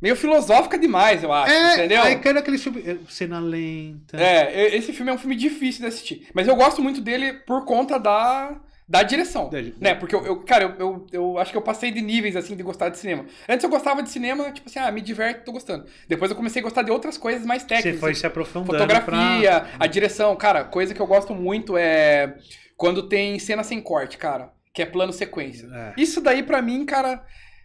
Speaker 2: meio filosófica demais, eu acho, é, entendeu? É, cara, aquele filme. Cena lenta. É, esse filme é um filme difícil de assistir. Mas eu gosto muito dele por conta da da direção. né? Porque eu, eu cara, eu, eu, eu, acho que eu passei de níveis, assim, de gostar de cinema. Antes eu gostava de cinema, tipo assim, ah, me diverto, tô gostando. Depois eu comecei a gostar de outras coisas mais técnicas. Você foi assim, se
Speaker 1: aprofundando. Fotografia,
Speaker 2: pra... Uhum. a direção, cara, coisa que eu gosto muito é quando tem cena sem corte, cara, que é plano sequência. É. Isso daí, para mim, cara,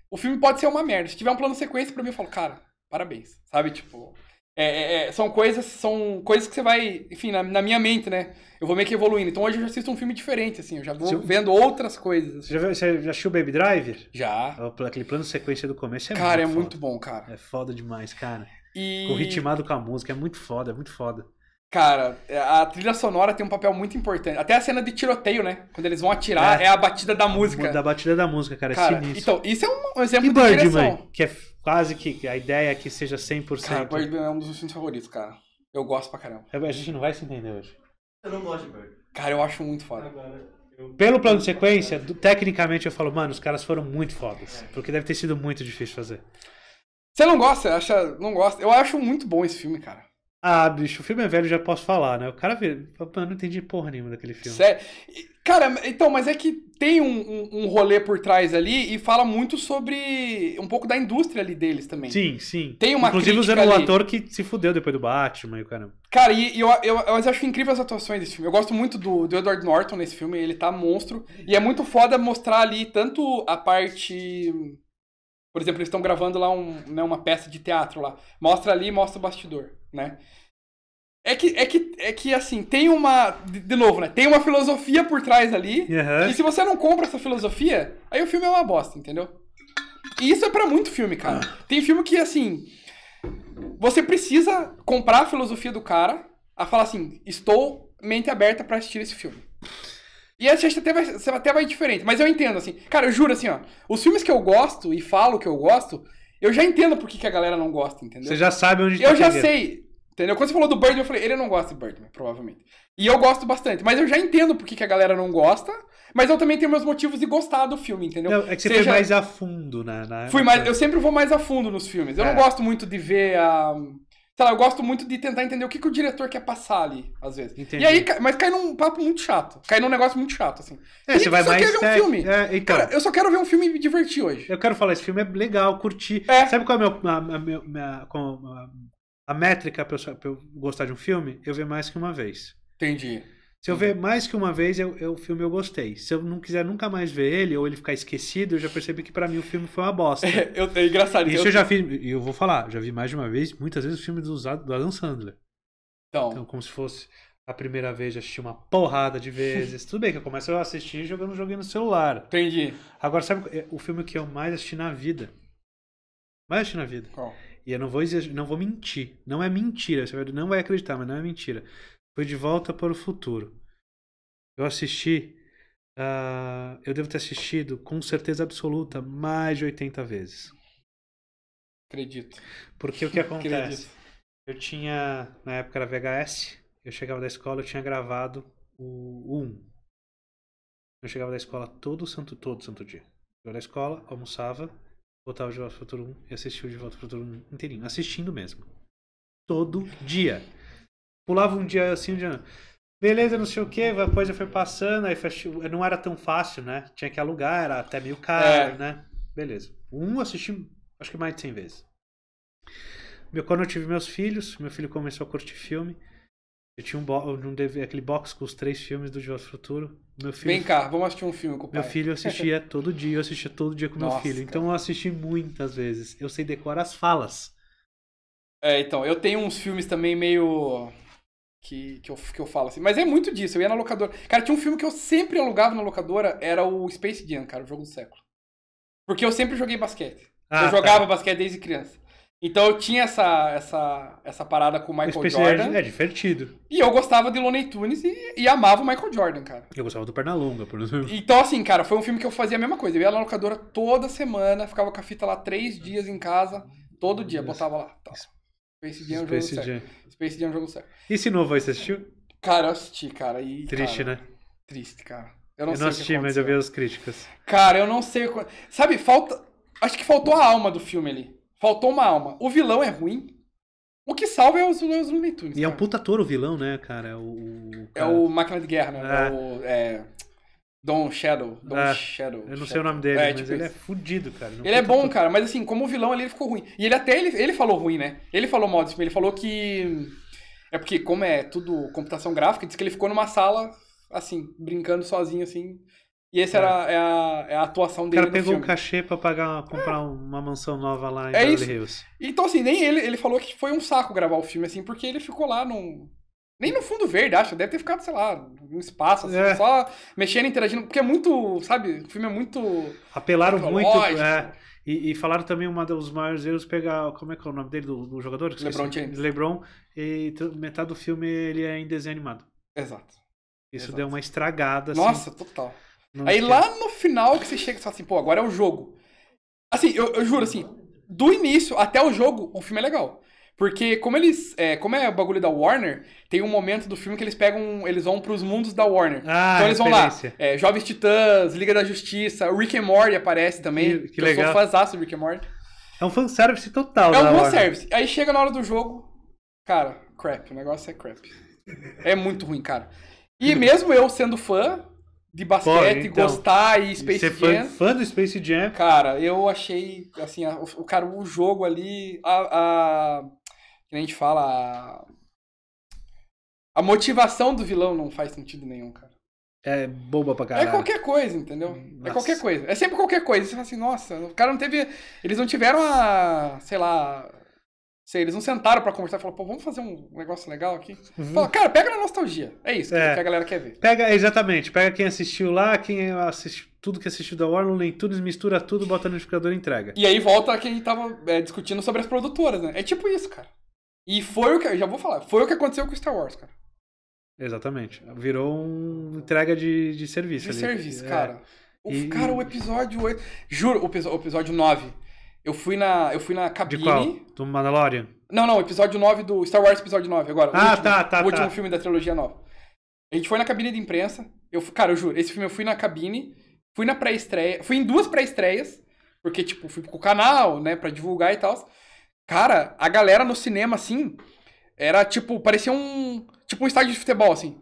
Speaker 2: o filme pode ser uma merda. Se tiver um plano sequência, pra mim, eu falo, cara, parabéns. Sabe, tipo. É, é, é são coisas, são coisas que você vai, enfim, na, na minha mente, né? eu vou meio que evoluindo. Então hoje eu já assisto um filme diferente, assim, eu já vou
Speaker 1: vendo outras coisas. Assim. Você, já viu, você já assistiu Baby Driver? Já. Ah, aquele plano sequência do começo é Cara, muito é muito bom, cara. É foda demais, cara. E... Com ritmado com a música, é muito foda, é muito foda.
Speaker 2: Cara, a trilha sonora tem um papel muito importante. Até a cena de tiroteio, né? Quando eles vão atirar, é, é a batida da música. Da
Speaker 1: batida da música, cara, é cara é sinistro. Então, isso é um exemplo e de Birdman, direção. que é quase que a ideia é que seja 100%. Cara, Birdman é um dos meus filmes favoritos, cara. Eu gosto pra caramba. É, a gente não vai se entender hoje.
Speaker 2: Eu não gosto de Bird. Cara, eu acho muito foda.
Speaker 1: Pelo plano de sequência, do, tecnicamente eu falo, mano, os caras foram muito fodas. É. Porque deve ter sido muito difícil fazer. Você não gosta, acha, não gosta. Eu acho muito bom esse filme, cara. Ah, bicho, o filme é velho, já posso falar, né? O cara vê. Eu não entendi porra nenhuma daquele filme. Sério? Cara, então, mas é que tem um, um, um rolê por trás ali e fala muito sobre. um
Speaker 2: pouco da indústria ali deles também. Sim, sim. Tem uma Inclusive usando o ator
Speaker 1: que se fudeu depois do Batman e o cara.
Speaker 2: Cara, e, e eu, eu, eu, acho incrível as atuações desse filme. Eu gosto muito do, do Edward Norton nesse filme, ele tá monstro. E é muito foda mostrar ali tanto a parte por exemplo, eles estão gravando lá um, né, uma peça de teatro lá. Mostra ali, mostra o bastidor, né? É que, é que, é que assim, tem uma. De novo, né? Tem uma filosofia por trás ali. Uhum. E se você não compra essa filosofia, aí o filme é uma bosta, entendeu? E isso é para muito filme, cara. Ah. Tem filme que, assim. Você precisa comprar a filosofia do cara a falar assim: estou mente aberta para assistir esse filme. E essa sexta até vai até vai diferente, mas eu entendo, assim. Cara, eu juro, assim, ó. Os filmes que eu gosto e falo que eu gosto, eu já entendo por que, que a galera não gosta, entendeu? Você já
Speaker 1: sabe onde Eu tá já sei,
Speaker 2: entendeu? Quando você falou do Birdman, eu falei, ele não gosta de Birdman, provavelmente. E eu gosto bastante, mas eu já entendo por que, que a galera não gosta, mas eu também tenho meus motivos de gostar do filme, entendeu? Não, é que você Seja... foi mais a
Speaker 1: fundo, né? Na... Fui mais, eu
Speaker 2: sempre vou mais a fundo nos filmes. Eu é. não gosto muito de ver a sei lá, eu gosto muito de tentar entender o que, que o diretor quer passar ali, às vezes. Entendi. E aí, mas cai num papo muito chato. Cai num negócio muito chato, assim. É, e você vai só mais quer ver um é, filme.
Speaker 1: É, então. Cara, eu só quero ver um filme e me divertir hoje. Eu quero falar, esse filme é legal, curti. É. Sabe qual é a, a, minha, a, a métrica pra eu, pra eu gostar de um filme? Eu ver mais que uma vez. Entendi. Se eu ver mais que uma vez, eu, eu, o filme eu gostei. Se eu não quiser nunca mais ver ele, ou ele ficar esquecido, eu já percebi que para mim o filme foi uma bosta. É, eu, é engraçado. Isso eu, eu já fiz, e eu vou falar, já vi mais de uma vez, muitas vezes, o filme do, do Adam Sandler. Então, então, como se fosse a primeira vez, já assisti uma porrada de vezes. Tudo bem que eu começo a assistir jogando um joguinho no celular. Entendi. Agora, sabe é, o filme que eu mais assisti na vida? Mais assisti na vida. Qual? E eu não vou, não vou mentir. Não é mentira, você não vai acreditar, mas não é mentira foi De Volta para o Futuro. Eu assisti, uh, eu devo ter assistido com certeza absoluta mais de 80 vezes. Acredito. Porque o que acontece? Acredito. Eu tinha, na época era VHS, eu chegava da escola, eu tinha gravado o 1. Eu chegava da escola todo santo, todo santo dia. Eu da escola, almoçava, voltava de volta para o futuro 1 e assistia o de volta para o futuro 1 inteirinho. Assistindo mesmo. Todo dia. Pulava um dia assim, um dia. Beleza, não sei o que, a coisa foi passando, aí não era tão fácil, né? Tinha que alugar, era até meio caro, é. né? Beleza. Um assisti, acho que mais de 100 vezes. Meu, quando eu tive meus filhos, meu filho começou a curtir filme. Eu tinha um, um aquele box com os três filmes do Divas Futuro. Meu filho, Vem cá, vamos assistir um filme com o pai. Meu filho assistia todo dia, eu assistia todo dia com Nossa, meu filho. Então cara. eu assisti muitas vezes. Eu sei decorar as falas.
Speaker 2: É, então, eu tenho uns filmes também meio que, que, eu, que eu falo assim. Mas é muito disso. Eu ia na locadora. Cara, tinha um filme que eu sempre alugava na locadora, era o Space Jam, cara, o jogo do século. Porque eu sempre joguei basquete. Ah, eu tá. jogava tá. basquete desde criança. Então eu tinha essa, essa, essa parada com o Michael Space Jordan.
Speaker 1: É, divertido.
Speaker 2: E eu gostava de Looney Tunes e, e, amava o Michael Jordan, cara.
Speaker 1: Eu gostava do Pernalonga, por exemplo.
Speaker 2: Então, assim, cara, foi um filme que eu fazia a mesma coisa. Eu ia na locadora toda semana, ficava com a fita lá três dias em casa, todo Meu dia, Deus. botava lá. Tal. Space Jam é um jogo Space sério. Jam. Space Jam é um jogo certo.
Speaker 1: E esse novo aí, você assistiu?
Speaker 2: Cara, eu assisti, cara. E, Triste, cara, né? Triste, cara. Eu não, eu não assisti,
Speaker 1: mas eu vi as críticas.
Speaker 2: Cara, eu não sei. Sabe, falta. Acho que faltou a alma do filme ali. Faltou uma alma. O vilão é ruim. O que salva é os os do Looney Tunes.
Speaker 1: E cara. é um puta ator o vilão, né, cara? É o, o é cara... É o Máquina de Guerra, né? É, é o, é...
Speaker 2: Don Shadow. Don ah, Shadow. Eu não Shadow. sei o nome dele, é, mas tipo ele é isso. é fudido, cara. Não ele é bom, cara, mas assim, como vilão ali ele ficou ruim. E ele até ele, ele falou ruim, né? Ele falou mal filme, ele falou que. É porque, como é tudo computação gráfica, diz que ele ficou numa sala, assim, brincando sozinho, assim. E essa é. era é a, é a, atuação dele. O cara no pegou filme. um
Speaker 1: cachê pra pagar, comprar é. uma mansão nova lá em é Beverly Hills.
Speaker 2: Então, assim, nem ele, ele falou que foi um saco gravar o filme, assim, porque ele ficou lá num. Nem no fundo verde, acho. Deve ter ficado, sei lá, um espaço, assim, é. só mexendo, interagindo. Porque é muito, sabe, o filme é muito.
Speaker 1: Apelaram muito. É, e, e, falaram também uma dos maiores erros pegar. Como é que é o nome dele, do, do jogador? LeBron James. LeBron. E metade do filme ele é em desenho animado. Exato. Isso Exato. deu uma estragada. Assim, Nossa,
Speaker 2: total. Aí esquece. lá
Speaker 1: no final que você chega e fala assim, pô, agora é o jogo. Assim, eu, eu juro, assim,
Speaker 2: do início até o jogo, o filme é legal. Porque como eles. É, como é o bagulho da Warner, tem um momento do filme que eles pegam. Eles vão pros mundos da Warner. Ah, então eles vão lá. É, Jovens Titãs, Liga da Justiça, Rick and Morty aparece também. Que, que legal. Eu sou fãzão do Rick and Morty.
Speaker 1: É um fanservice total, É um fanservice. service
Speaker 2: Aí chega na hora do jogo. Cara, crap. O negócio é crap. É muito ruim, cara. E mesmo eu sendo fã de basquete, Pô, então, gostar e Space e Jam. Fã, fã do Space Jam. Cara, eu achei, assim, a, o, cara, o jogo ali. a, a que a gente fala. A motivação do vilão não faz sentido nenhum, cara.
Speaker 1: É boba pra é caralho. É qualquer
Speaker 2: coisa, entendeu? É nossa. É qualquer coisa. É sempre qualquer coisa. Você fala assim, nossa, o cara não teve. Eles não tiveram a. sei lá. Sei, eles não sentaram pra conversar e falaram, pô, vamos fazer um negócio legal aqui. Uhum. Fala, cara, pega na nostalgia. É isso é. que a galera quer ver.
Speaker 1: Pega, exatamente. Pega quem assistiu lá, quem assistiu tudo que assistiu da Warner, lê tudo, mistura tudo, bota no liquidificador e entrega. E aí
Speaker 2: volta a que a gente tava é, discutindo sobre as produtoras, né? É tipo isso, cara. E foi o que, já vou falar, foi o que aconteceu com Star Wars, cara.
Speaker 1: Exatamente. Virou uma entrega de, de serviço. De ali. serviço, é. cara.
Speaker 2: O, e... Cara, o episódio 8. Juro, o episódio 9. Eu fui na, eu fui na cabine. De qual?
Speaker 1: Do Mandalorian?
Speaker 2: Não, não, episódio 9 do. Star Wars episódio 9 agora. Ah, último, tá, tá. O último tá. filme da trilogia nova. A gente foi na cabine de imprensa. Eu, cara, eu juro, esse filme eu fui na cabine, fui na pré-estreia. Fui em duas pré-estreias, porque, tipo, fui pro canal, né, pra divulgar e tal. Cara, a galera no cinema, assim, era tipo, parecia um. Tipo um estádio de futebol, assim.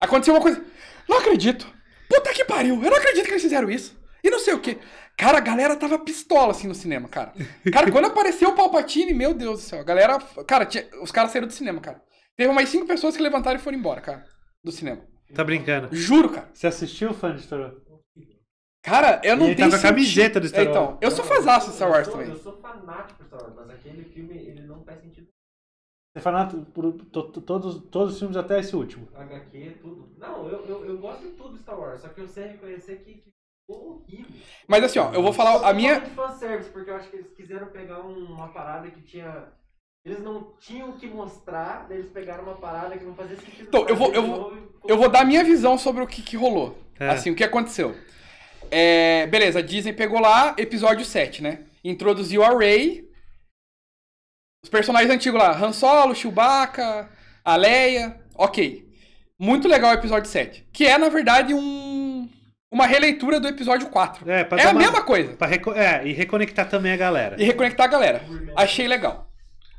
Speaker 2: Aconteceu uma coisa. Não acredito! Puta que pariu! Eu não acredito que eles fizeram isso! E não sei o quê. Cara, a galera tava pistola assim no cinema, cara. Cara, quando apareceu o Palpatine, meu Deus do céu, a galera. Cara, os caras saíram do cinema, cara. Teve mais cinco pessoas que levantaram e foram embora, cara.
Speaker 1: Do cinema. Tá brincando? Juro, cara. Você assistiu, fã de Toro? Cara, eu não tenho. Tá ele tenho. com a camiseta do Star é, então, Wars. então, eu sou fãzão de Star Wars também. Eu sou fanático por Star Wars, mas aquele filme ele não faz sentido. Você é fanático por todos, todos os filmes até esse último. HQ, tudo. Não, eu, eu, eu gosto de tudo Star Wars, só que eu sei
Speaker 2: reconhecer que, que horrível. Mas assim, ó, eu vou falar eu a minha. De fanservice, porque eu acho que eles quiseram pegar uma parada que tinha. Eles não tinham que mostrar, eles pegaram uma parada que não fazia sentido. Então, eu vou, eu, vou, eu vou dar a minha visão sobre o que, que rolou. É. Assim, o que aconteceu. É, beleza, a Disney pegou lá, episódio 7, né? Introduziu a Rey. Os personagens antigos lá, Han Solo, Chewbacca, a Leia. Ok. Muito legal o episódio 7. Que é, na verdade, um, uma releitura do episódio 4. É, é a uma, mesma
Speaker 1: coisa. É, e reconectar também a galera. E
Speaker 2: reconectar a galera. Achei legal.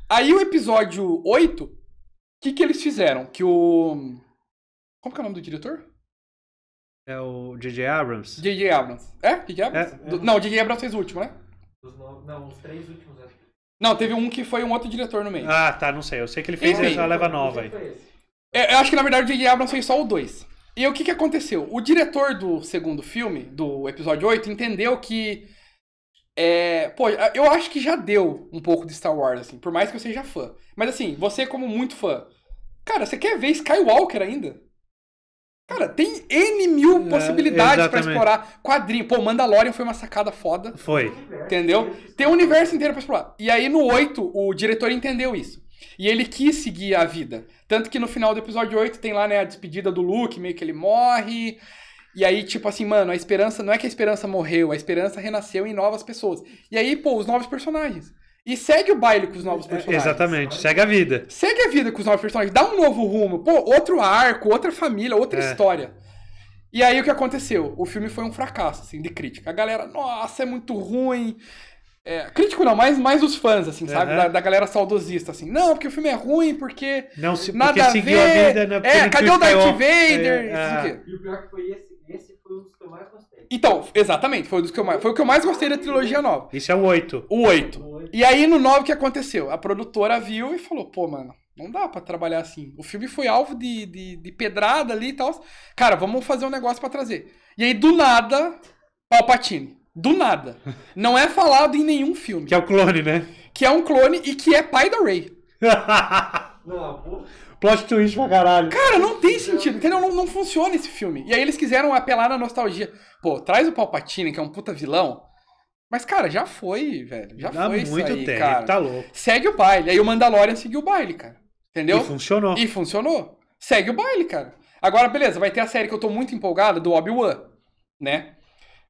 Speaker 2: Aí o episódio 8, o que, que eles fizeram? Que o. Como que é o nome do diretor? É o J.J. Abrams? J.J. Abrams. É? J.J. Abrams? É, é. Não, J.J. Abrams fez o último, né? Os Não, os três últimos, acho. Não, teve um que foi um outro diretor no meio. Ah, tá, não sei. Eu sei que ele fez a leva nova aí. É, eu acho que na verdade o J.J. Abrams fez só o dois. E o que, que aconteceu? O diretor do segundo filme, do episódio 8, entendeu que. É, pô, eu acho que já deu um pouco de Star Wars, assim, por mais que eu seja fã. Mas assim, você como muito fã, cara, você quer ver Skywalker ainda? Cara, tem N mil é, possibilidades para explorar. Quadrinho. Pô, Mandalorian foi uma sacada foda. Foi. Entendeu? Tem o um universo inteiro pra explorar. E aí no 8, o diretor entendeu isso. E ele quis seguir a vida. Tanto que no final do episódio 8 tem lá, né, a despedida do Luke, meio que ele morre. E aí, tipo assim, mano, a esperança. Não é que a esperança morreu, a esperança renasceu em novas pessoas. E aí, pô, os novos personagens. E segue o baile com os novos é, personagens.
Speaker 1: Exatamente, segue a vida.
Speaker 2: Segue a vida com os novos personagens, dá um novo rumo. Pô, outro arco, outra família, outra é. história. E aí o que aconteceu? O filme foi um fracasso, assim, de crítica. A galera, nossa, é muito ruim. É, crítico não, mas mais os fãs, assim, uhum. sabe? Da, da, galera saudosista, assim. Não, porque o filme é ruim, porque. Não, se, nada porque a seguiu a, vida na né? É, cadê o Darth Vader? É, é. E o pior é que foi esse, esse foi um dos que eu mais gostei então, exatamente, foi, dos que eu mais, foi o que eu mais gostei da trilogia nova. Isso é o 8. O 8. E aí, no 9, o que aconteceu? A produtora viu e falou, pô, mano, não dá para trabalhar assim. O filme foi alvo de, de, de pedrada ali e tal. Cara, vamos fazer um negócio para trazer. E aí, do nada, Palpatine. Do nada. Não é falado em nenhum filme. Que é o um clone, né? Que é um clone e que é pai da Rey. não, Plot twist pra caralho. Cara, não tem sentido, entendeu? Não, não funciona esse filme. E aí eles quiseram apelar na nostalgia. Pô, traz o Palpatine, que é um puta vilão. Mas, cara, já foi, velho. Já Dá foi muito isso aí, tempo, cara. tá louco. Segue o baile. Aí o Mandalorian seguiu o baile, cara. Entendeu? E funcionou. E funcionou. Segue o baile, cara. Agora, beleza, vai ter a série que eu tô muito empolgado, do Obi-Wan, né?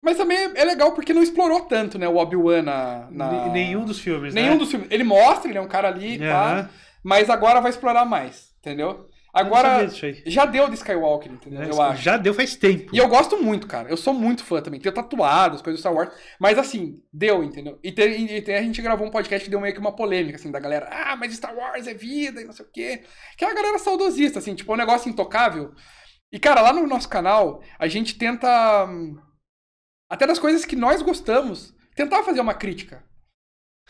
Speaker 2: Mas também é legal porque não explorou tanto, né, o Obi-Wan na, na... Nenhum dos filmes, Nenhum né? dos filmes. Ele mostra, ele é um cara ali, uhum. pá, mas agora vai explorar mais. Entendeu? Agora, já deu de Skywalker, entendeu? É, eu acho. Já
Speaker 1: deu faz tempo.
Speaker 2: E eu gosto muito, cara. Eu sou muito fã também. Tenho tatuado, as coisas do Star Wars. Mas assim, deu, entendeu? E, e a gente gravou um podcast que deu meio que uma polêmica, assim, da galera. Ah, mas Star Wars é vida e não sei o quê. Que é a galera saudosista, assim, tipo, é um negócio intocável. E, cara, lá no nosso canal, a gente tenta. Hum, até das coisas que nós gostamos, tentar fazer uma crítica.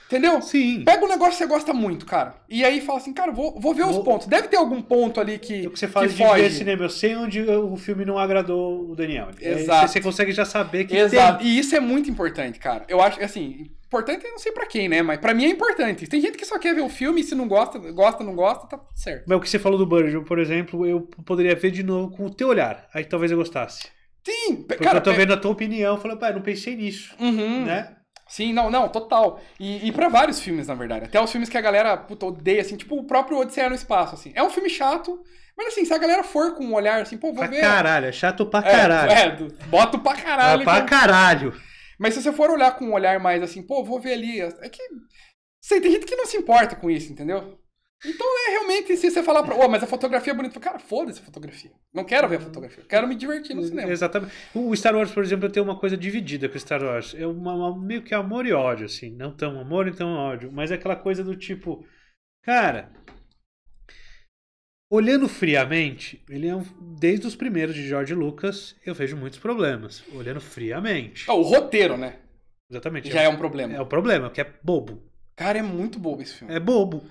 Speaker 2: Entendeu? Sim. Pega um negócio que você gosta muito, cara. E aí fala assim, cara, vou, vou ver vou... os pontos. Deve ter algum ponto
Speaker 1: ali que. É o que você faz que de foge. ver cinema. Eu sei onde o filme não agradou o Daniel. É, Exato. você consegue já saber que. Exato.
Speaker 2: Tem. E isso é muito importante, cara. Eu acho que assim. Importante eu não sei para quem, né? Mas para mim é importante. Tem gente que só quer ver o filme e se não gosta, gosta, não gosta, tá certo.
Speaker 1: Mas o que você falou do Burgeon, por exemplo, eu poderia ver de novo com o teu olhar. Aí talvez eu gostasse. Sim, Porque cara. Eu tô vendo a tua opinião, falando, pai, não pensei nisso. Uhum. Né? Sim, não, não, total. E, e
Speaker 2: para vários filmes, na verdade. Até os filmes que a galera puta, odeia, assim, tipo o próprio Odisseia no Espaço, assim. É um filme chato, mas assim, se a galera for com um olhar assim, pô, vou pra ver. caralho,
Speaker 1: é chato pra é, caralho. É, é bota pra
Speaker 2: caralho. É pra então. caralho. Mas se você for olhar com um olhar mais assim, pô, vou ver ali. É que. Sei, tem gente que não se importa com isso, entendeu? Então é realmente, se você falar pra. Oh, mas a fotografia é bonita. Cara, foda-se a
Speaker 1: fotografia. Não quero ver a fotografia. Quero me divertir no cinema. Exatamente. O Star Wars, por exemplo, eu tenho uma coisa dividida com o Star Wars. É uma, uma, meio que amor e ódio, assim. Não tão amor e tão ódio. Mas é aquela coisa do tipo. Cara. Olhando friamente, ele é um, desde os primeiros de George Lucas, eu vejo muitos problemas. Olhando friamente. Oh, o roteiro, né? Exatamente. Já é, é um problema. É o um problema, que é bobo. Cara, é muito bobo esse filme. É bobo.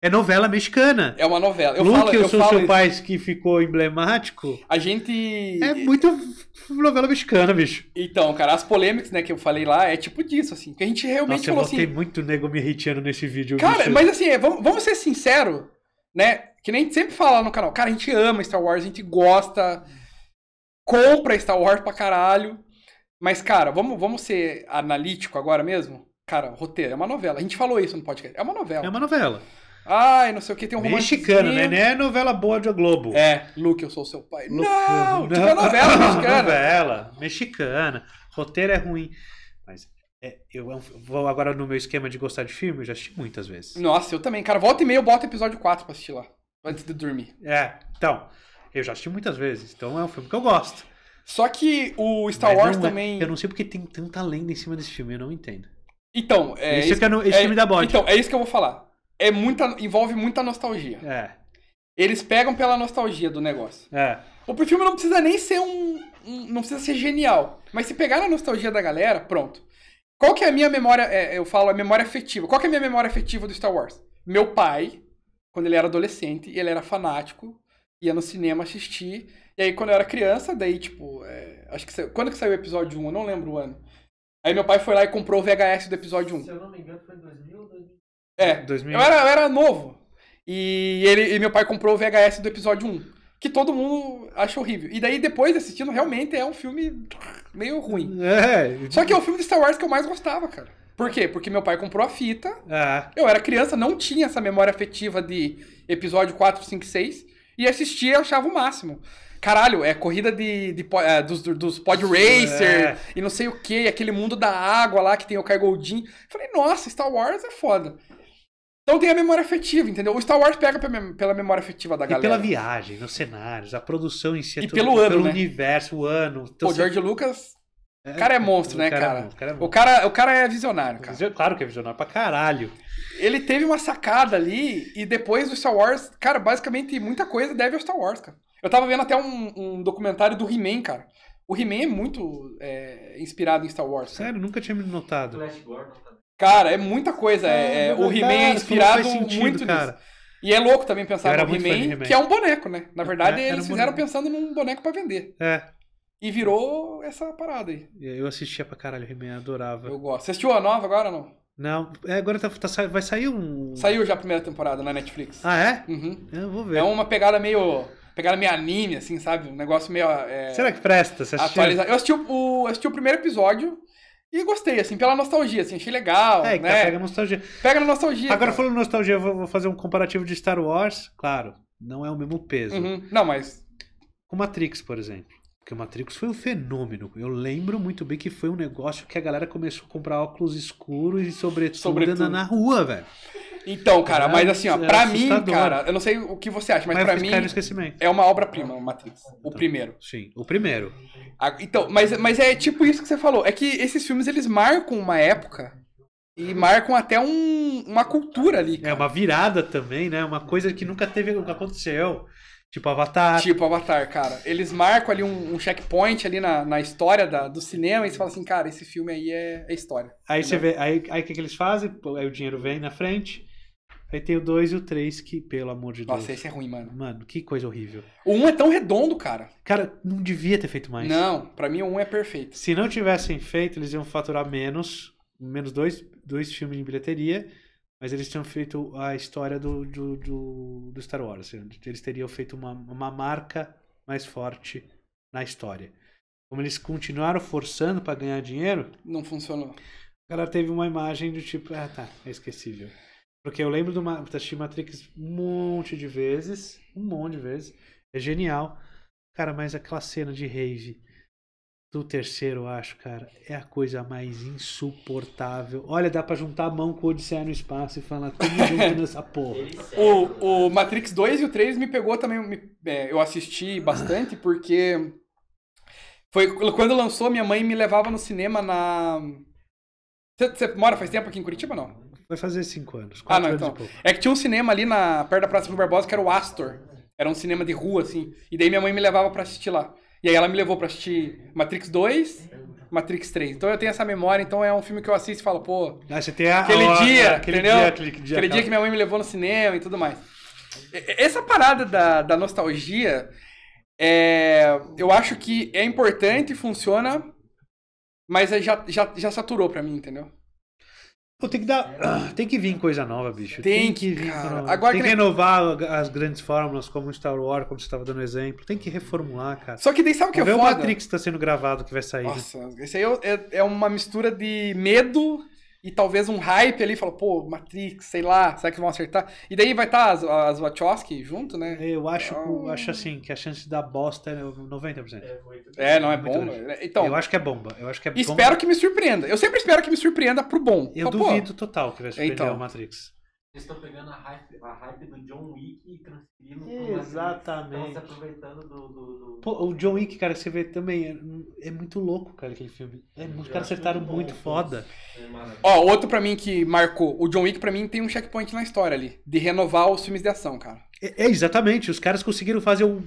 Speaker 1: É novela mexicana. É uma novela. Eu Luke, falo, eu, eu sou falo seu pai que ficou emblemático. A gente. É muito novela mexicana, bicho.
Speaker 2: Então, cara, as polêmicas, né, que eu falei lá, é tipo disso, assim. Que a gente realmente Nossa, falou assim. Eu botei
Speaker 1: muito nego me irritando nesse vídeo. Cara, bicho. mas assim, é, vamos, vamos ser sinceros, né? Que nem a gente
Speaker 2: sempre fala no canal. Cara, a gente ama Star Wars, a gente gosta, compra Star Wars pra caralho. Mas, cara, vamos, vamos ser analítico agora mesmo? Cara, roteiro, é uma novela. A gente falou isso no podcast. É uma novela. É uma novela. Ai, não sei o que, tem um romance. Mexicano, né? Nem é
Speaker 1: novela boa de Globo. É,
Speaker 2: Luke, eu sou seu pai. Lu... Não, não, tipo é novela mexicana. novela
Speaker 1: mexicana. Roteiro é ruim. Mas é, eu, vou agora no meu esquema de gostar de filme, eu já assisti muitas vezes.
Speaker 2: Nossa, eu também. Cara, volta e meia eu boto episódio 4 pra assistir lá.
Speaker 1: Antes de dormir. É, então. Eu já assisti muitas vezes, então é um filme que eu gosto. Só que o Star Wars é, também. Eu não sei porque tem tanta lenda em cima desse filme, eu não entendo. Então, é. Isso, que é não, esse é, filme da bode. Então,
Speaker 2: é isso que eu vou falar é muita, envolve muita nostalgia. É. Eles pegam pela nostalgia do negócio. É. O filme não precisa nem ser um, um, Não precisa ser genial. Mas se pegar na nostalgia da galera, pronto. Qual que é a minha memória. É, eu falo a memória afetiva. Qual que é a minha memória afetiva do Star Wars? Meu pai, quando ele era adolescente, ele era fanático, ia no cinema assistir. E aí, quando eu era criança, daí, tipo. É, acho que. Saiu, quando que saiu o episódio 1? Eu não lembro o ano. Aí meu pai foi lá e comprou o VHS do episódio 1. Se eu não me engano, foi em 2000. É. 2000. Eu, era, eu era novo. E, ele, e meu pai comprou o VHS do episódio 1 que todo mundo acha horrível. E daí, depois assistindo, realmente é um filme meio ruim. É. Só que é o filme de Star Wars que eu mais gostava, cara. Por quê? Porque meu pai comprou a fita. Ah. Eu era criança, não tinha essa memória afetiva de episódio 4, 5, 6. E assistia e achava o máximo. Caralho, é corrida de, de, de é, dos, dos pod é. racer é. e não sei o que, aquele mundo da água lá que tem o Kai Goldin. Falei, nossa, Star Wars é foda. Então tem a memória afetiva, entendeu? O Star Wars pega pela memória afetiva da galera. E pela viagem,
Speaker 1: nos cenários, a produção em si. É e tudo, pelo ano, Pelo né? universo, o ano. Então, Pô, você... George Lucas...
Speaker 2: O cara é monstro, né, cara? o
Speaker 1: cara, o cara é visionário, cara. Claro que é visionário
Speaker 2: pra caralho. Ele teve uma sacada ali e depois do Star Wars, cara, basicamente muita coisa deve ao Star Wars, cara. Eu tava vendo até um, um documentário do He-Man, cara. O He-Man é muito é, inspirado em Star Wars. Sério, cara. nunca tinha me notado. Flash Gordon. Cara, é muita coisa. É, é, é, o He-Man é inspirado sentido, muito cara. nisso. E é louco também pensar no He-Man, He que é um boneco, né? Na é, verdade, é, eles um fizeram pensando num boneco para vender. É. E virou
Speaker 1: essa parada aí. Eu assistia pra caralho He-Man, adorava. Eu gosto. Você assistiu a nova agora ou não? Não, é, agora tá, tá, vai sair um. Saiu já a primeira temporada
Speaker 2: na Netflix.
Speaker 1: Ah, é? Uhum. Eu vou ver. É uma
Speaker 2: pegada meio. Pegada meio anime, assim, sabe? Um negócio meio. É, Será que
Speaker 1: presta? Você assistiu? Eu
Speaker 2: assisti o, o, assisti o primeiro episódio. E gostei, assim, pela nostalgia, assim, achei legal. É, tá né? pega
Speaker 1: nostalgia. Pega na nostalgia. Agora, cara. Então. falando nostalgia, eu vou fazer um comparativo de Star Wars. Claro, não é o mesmo peso. Uhum. Não, mas. Com Matrix, por exemplo. Porque Matrix foi um fenômeno. Eu lembro muito bem que foi um negócio que a galera começou a comprar óculos escuros e sobretudo, sobretudo. Na, na rua, velho.
Speaker 2: Então, cara, é, mas assim, ó, é pra mim, cara, eu não sei o que você acha, mas, mas pra mim é uma obra-prima o Matrix. Então, o primeiro. Sim, o primeiro. Então, mas, mas é tipo isso que você falou. É que esses filmes, eles marcam uma época e marcam
Speaker 1: até um, uma cultura ali. É cara. É uma virada também, né? Uma coisa que nunca teve, nunca aconteceu. Tipo Avatar. Tipo Avatar, cara. Eles marcam ali um, um checkpoint ali na, na
Speaker 2: história da, do cinema e você fala assim, cara, esse filme aí é, é história. Aí entendeu? você
Speaker 1: vê, aí o que, que eles fazem? Aí o dinheiro vem na frente. Aí tem o 2 e o 3, que, pelo amor de Nossa, Deus. Nossa, esse é ruim, mano. Mano, que coisa horrível. O 1 um é tão redondo, cara. Cara, não devia ter feito mais. Não, para mim o 1
Speaker 2: um é perfeito.
Speaker 1: Se não tivessem feito, eles iam faturar menos. Menos dois, dois filmes de bilheteria mas eles tinham feito a história do, do, do, do Star Wars. Assim, eles teriam feito uma, uma marca mais forte na história. Como eles continuaram forçando para ganhar dinheiro. Não funcionou. O cara teve uma imagem do tipo, ah tá, é esquecível. Porque eu lembro do uma, Matrix um monte de vezes. Um monte de vezes. É genial. Cara, mas aquela cena de rave do terceiro, acho, cara, é a coisa mais insuportável. Olha, dá pra juntar a mão com o Odisseia no espaço e falar tudo junto nessa porra.
Speaker 2: O, o Matrix 2 e o 3 me pegou também. Me, é, eu assisti bastante porque. Foi quando lançou, minha mãe me levava no cinema na. Você, mora faz tempo aqui em Curitiba não?
Speaker 1: Vai fazer cinco anos. Ah, não, anos então.
Speaker 2: É que tinha um cinema ali na, perto da Praça do Barbosa que era o Astor. Era um cinema de rua, assim. E daí minha mãe me levava para assistir lá. E aí ela me levou para assistir Matrix 2, Matrix 3. Então eu tenho essa memória, então é um filme que eu assisto e falo, pô,
Speaker 1: ah, você tem a aquele hora, dia, aquele entendeu? Dia, aquele dia, aquele dia que
Speaker 2: minha mãe me levou no cinema e tudo mais. Essa parada da, da nostalgia, é, eu acho que é importante e funciona, mas é, já, já, já saturou pra mim, entendeu?
Speaker 1: Pô, tem que dar. Ah, tem que vir coisa nova, bicho. Tem, tem que vir. Cara, Agora tem que, que renovar as grandes fórmulas, como Star Wars, como você estava dando exemplo. Tem que reformular, cara. Só que daí sabe o que é foda? o Matrix está sendo gravado que vai sair. Né? Nossa,
Speaker 2: esse aí é, é, é uma mistura de medo
Speaker 1: e talvez um hype ali,
Speaker 2: falou, pô, Matrix, sei lá, será que vão acertar? E daí vai estar tá as, as Wachowski junto, né? Eu
Speaker 1: acho, então... eu acho assim, que a chance da bosta é 90%. É, é não é, bom. Então, eu acho que é bomba. Eu acho que é bomba. Espero que me surpreenda. Eu sempre espero que me surpreenda pro bom. Eu duvido pô, total que vai surpreender então, o Matrix. Eles estão pegando a hype, a hype do John Wick e transferindo Exatamente. Estão se aproveitando do, do, do... Pô, o John Wick, cara, você vê também. É, é muito louco, cara, aquele filme. É, os caras acertaram muito, bom, muito foda. É Ó, outro pra mim que marcou.
Speaker 2: O John Wick, pra mim, tem um checkpoint na história ali. De renovar os filmes de ação, cara.
Speaker 1: É, é exatamente. Os caras conseguiram fazer um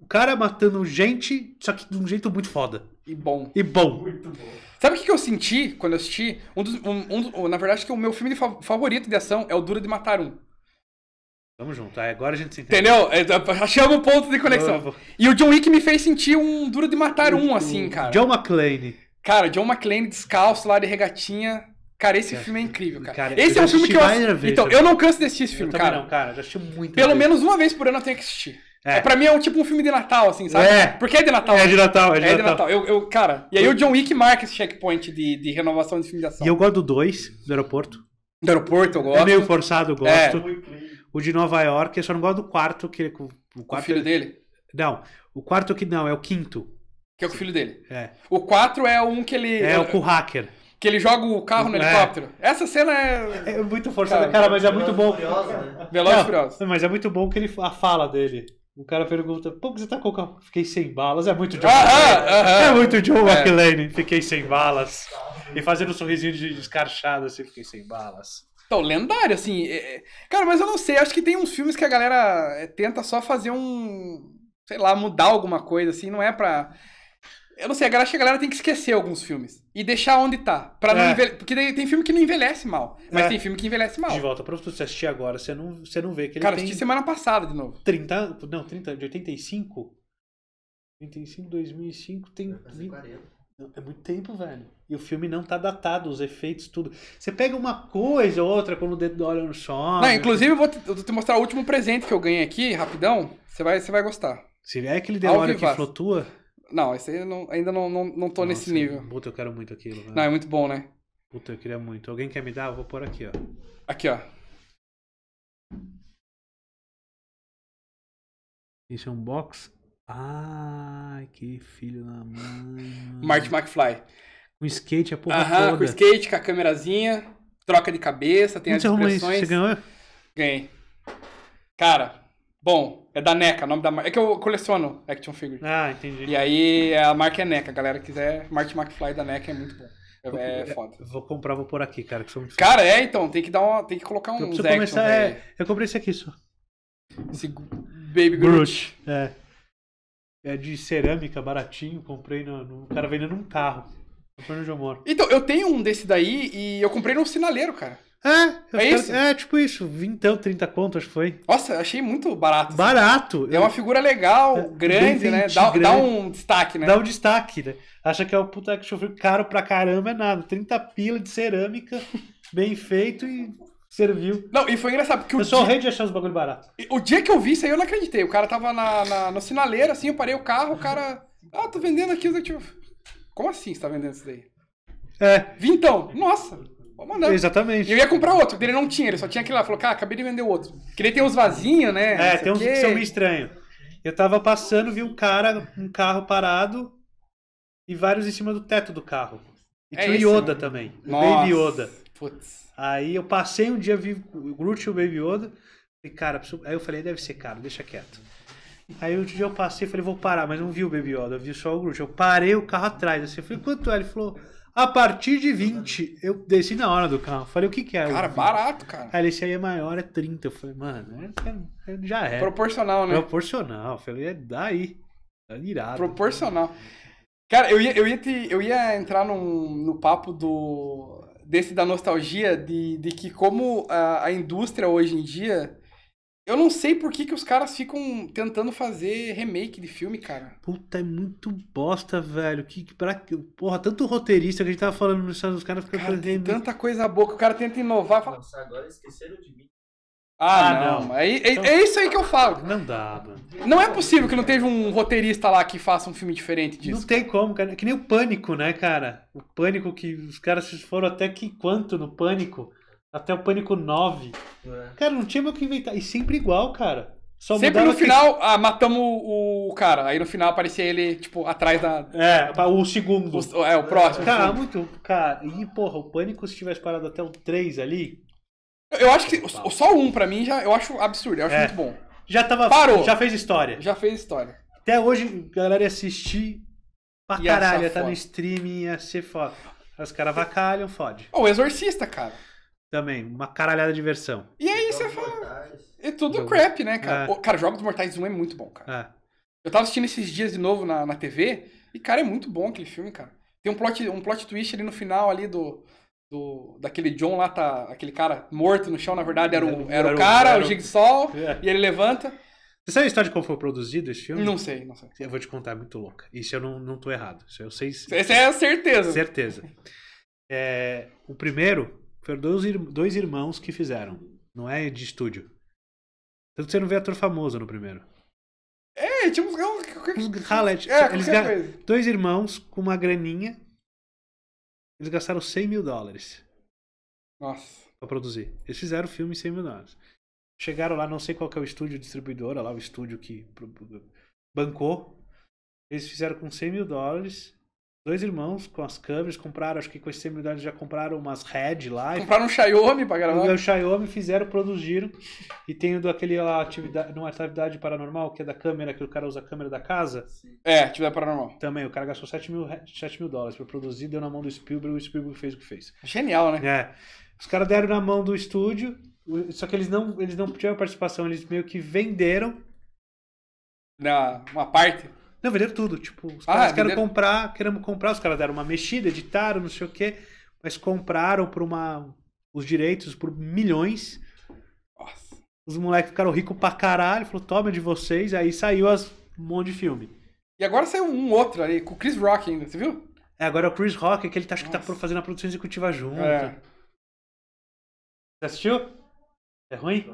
Speaker 1: o cara matando gente, só que de um jeito muito foda. E bom. E bom. Muito bom. Sabe o que eu senti quando eu assisti? Um dos, um, um, na verdade, que o meu filme
Speaker 2: favorito de ação é o Duro de Matar Um.
Speaker 1: Vamos junto, é, agora a gente se Entendeu? É, tá, achamos o
Speaker 2: ponto de conexão. E o John Wick me fez sentir um Duro de Matar Um, assim, cara. John
Speaker 1: McClane.
Speaker 2: Cara, John McClane descalço lá de regatinha. Cara, esse cara, filme é incrível, cara. cara esse é um filme que eu. Ass... Vez, então, eu não canso de
Speaker 1: assistir esse filme, eu cara. Não, cara, já assisti muito. Pelo vez.
Speaker 2: menos uma vez por ano eu tenho que assistir. É. é. Pra mim é tipo um filme de Natal, assim, sabe? É. Porque é de Natal. É de Natal, é de é Natal. De Natal. Eu, eu, cara, e aí o John Wick marca esse checkpoint de, de renovação de filme de ação.
Speaker 1: E eu gosto do 2, do aeroporto. Do aeroporto eu gosto. É meio forçado, eu é. gosto. É. O de Nova York, eu só não gosto do quarto, que ele, o quarto. O filho é- dele? Não, o quarto que não, é o quinto.
Speaker 2: Que é o filho dele.
Speaker 1: É. O 4 é um que ele. É, o com o hacker. Que ele joga o carro no é. helicóptero. Essa cena é. É muito forçada, cara, cara mas é muito bom. Curiosa, né? Veloz e Furioso. Mas é muito bom que ele, a fala dele. O cara pergunta, pô, você tá com calma? Fiquei sem balas. É muito John ah, ah, ah, É muito John é. Fiquei sem balas. E fazendo um sorrisinho de descarchado, assim, fiquei sem balas. Então, lendário, assim. É, é...
Speaker 2: Cara, mas eu não sei. Acho que tem uns filmes que a galera é, tenta só fazer um... Sei lá, mudar alguma coisa, assim. Não é pra... Eu não sei, acho que a galera tem que esquecer alguns filmes e deixar onde tá. Pra não é. envelhe... Porque tem filme que não envelhece mal. Mas é. tem
Speaker 1: filme que envelhece mal. De volta para você assistir agora, você não, você não vê que ele Cara, tem... assisti semana passada de novo. 30 Não, 30, de 85? 85, 2005, tem... 40. É muito tempo, velho. E o filme não tá datado, os efeitos, tudo. Você pega uma coisa ou outra quando o dedo olha no som. Não, inclusive, eu vou, te, eu vou te mostrar o último presente
Speaker 2: que eu ganhei aqui, rapidão. Você vai, você vai gostar.
Speaker 1: Se é aquele dedo olha que flutua.
Speaker 2: Não, esse aí não, ainda não, não, não tô Nossa, nesse nível. Puta, eu quero
Speaker 1: muito aquilo. Velho. Não, é muito bom, né? Puta, eu queria muito. Alguém quer me dar? Eu vou pôr aqui, ó. Aqui, ó. Isso é um box? Ai, que filho da mãe. Marty
Speaker 2: McFly. Com skate,
Speaker 1: a porra Aham, toda. com
Speaker 2: skate, com a câmerazinha, troca de cabeça, tem Onde as você expressões. Isso? Você ganhou? Ganhei. Cara, Bom, é da NECA, nome da marca. É que eu coleciono action figure.
Speaker 1: Ah, entendi. E
Speaker 2: aí é, a marca é NECA, galera. quiser,
Speaker 1: Marty McFly da NECA é muito bom. É, vou, é foda. Vou comprar, vou por aqui, cara. Que sou muito cara, é, então, tem
Speaker 2: que dar uma, tem que colocar um. Eu começar, é,
Speaker 1: eu comprei esse aqui só. Esse Baby Groot. Groot. É. É de cerâmica, baratinho. Comprei no, no cara vendendo um carro. Comprei onde eu moro.
Speaker 2: Então, eu tenho um desse daí e eu comprei num sinaleiro, cara.
Speaker 1: É, é, isso? é tipo isso, vintão, 30 conto, acho que foi. Nossa, achei muito barato. Barato. Assim. É uma figura legal, é, grande, 20, né? Dá, grande. dá, um destaque, né? Dá um destaque, né? Acha que é o um puta que figure caro pra caramba, é nada. 30 pila de cerâmica, bem feito e serviu. Não, e foi engraçado, porque eu o. Eu sou dia... o rei de achar os bagulho barato. O dia que eu vi isso aí, eu não acreditei. O
Speaker 2: cara tava na, na, no sinaleiro, assim, eu parei o carro, o cara. Ah, tô vendendo aqui os Como assim você tá vendendo isso daí? É. Vintão. Nossa vou mandar. Exatamente. Eu ia comprar outro, porque ele não tinha, ele só tinha aquele lá. Falou, cara, acabei de vender outro. Porque ele tem uns vasinhos, né? É, tem uns que são meio
Speaker 1: estranhos. Eu tava passando, vi um cara, um carro parado e vários em cima do teto do carro. E é tinha esse, né? o Yoda também. Nossa. O Baby Yoda. Putz. Aí eu passei um dia, vi o Groot e o Baby Yoda. cara, preciso... aí eu falei, deve ser caro, deixa quieto. Aí outro dia eu passei e falei, vou parar, mas não vi o Baby Yoda, vi só o Groot. Eu parei o carro atrás, assim, eu falei, quanto é? Ele falou, a partir de 20, eu desci na hora do carro. Falei, o que que é? Cara, barato, cara. Aí esse aí é maior, é 30. Eu falei, mano, é, é, é, já é.
Speaker 2: Proporcional, né?
Speaker 1: Proporcional. Eu falei, é daí. Tá irado. Proporcional. Cara, cara eu ia, eu ia, te,
Speaker 2: eu ia entrar num, no papo do desse da nostalgia de, de que como a, a indústria hoje em dia eu não sei por que, que os caras ficam tentando fazer remake de filme, cara.
Speaker 1: Puta, é muito bosta, velho. Que, pra, porra, tanto roteirista que a gente tava falando nos Estados os caras ficam cara, fazendo. tanta coisa boa que o cara tenta inovar. Fala... Nossa, agora esqueceram de mim. Ah, ah não. não. É, é, é, isso aí que eu falo. Não dá, mano. Não é possível que não teve um roteirista lá que faça um filme diferente disso. Não tem como, cara. Que nem o Pânico, né, cara? O Pânico que os caras foram até que quanto no Pânico? Até o Pânico 9. É. Cara, não tinha mais o que inventar. E sempre igual, cara. Só sempre no final,
Speaker 2: que... ah, matamos o cara. Aí no final aparecia ele, tipo, atrás da.
Speaker 1: É, o segundo. O, é, o próximo. Cara, muito. Cara, e porra, o Pânico, se tivesse parado até o 3 ali. Eu acho que só um pra mim já eu acho absurdo, eu acho é. muito bom. Já tava. Parou. Já fez história. Já fez história. Até hoje, galera ia assistir pra ia caralho. Tá foda. no streaming, ia ser foda. Os caras vacalham, fode.
Speaker 2: O Exorcista, cara.
Speaker 1: Também, uma caralhada de versão.
Speaker 2: E aí você fala. É tudo Jogo. crap, né, cara? É.
Speaker 1: Cara, Jogos Mortais 1 é muito bom, cara. É.
Speaker 2: Eu tava assistindo esses dias de novo na, na TV, e, cara, é muito bom aquele filme, cara. Tem um plot, um plot twist ali no final ali do. Do, daquele John lá, tá, aquele cara morto no chão, na verdade, era o, era o cara, era o, o Jigsaw,
Speaker 1: é. e ele levanta. Você sabe a história de como foi produzido esse filme? Não sei, não sei. Eu vou te contar, é muito louca. Isso eu não, não tô errado. Isso eu sei. Essa é a certeza. Certeza. É, o primeiro foram dois, dois irmãos que fizeram. Não é de estúdio. Tanto que você não vê ator famoso no primeiro. É, tinha uns. uns ralete. É, eles Dois irmãos com uma graninha. Eles gastaram 100 mil dólares. Nossa. Pra produzir. Eles fizeram o filme em 100 mil dólares. Chegaram lá, não sei qual que é o estúdio distribuidora, lá o estúdio que bancou. Eles fizeram com 100 mil dólares dois irmãos com as câmeras, compraram, acho que com esse seminário já compraram umas Red lá. Compraram um Xiaomi pra gravar. Um Xiaomi, fizeram, produziram. E tem o daquele lá, atividade, numa é atividade paranormal, que é da câmera, que o cara usa a câmera da casa. É, atividade paranormal. Também, o cara gastou 7 mil, 7 mil dólares pra produzir, deu na mão do Spielberg, o Spielberg fez o que fez. Genial, né? É. Os caras deram na mão do estúdio, só que eles não, eles não tiveram participação, eles meio que venderam. Na, uma parte não, venderam tudo. Tipo, os ah, caras ah, querem venderam... comprar, queremos comprar, os caras deram uma mexida, editaram, não sei o quê, mas compraram por uma. os direitos por milhões. Nossa. Os moleques ficaram ricos pra caralho, falou, toma de vocês, aí saiu as, um monte de filme. E agora saiu um outro ali, com o Chris Rock ainda, você viu? É, agora é o Chris Rock, que ele tá, acho que tá fazendo a produção executiva junto. É. Você assistiu? É ruim?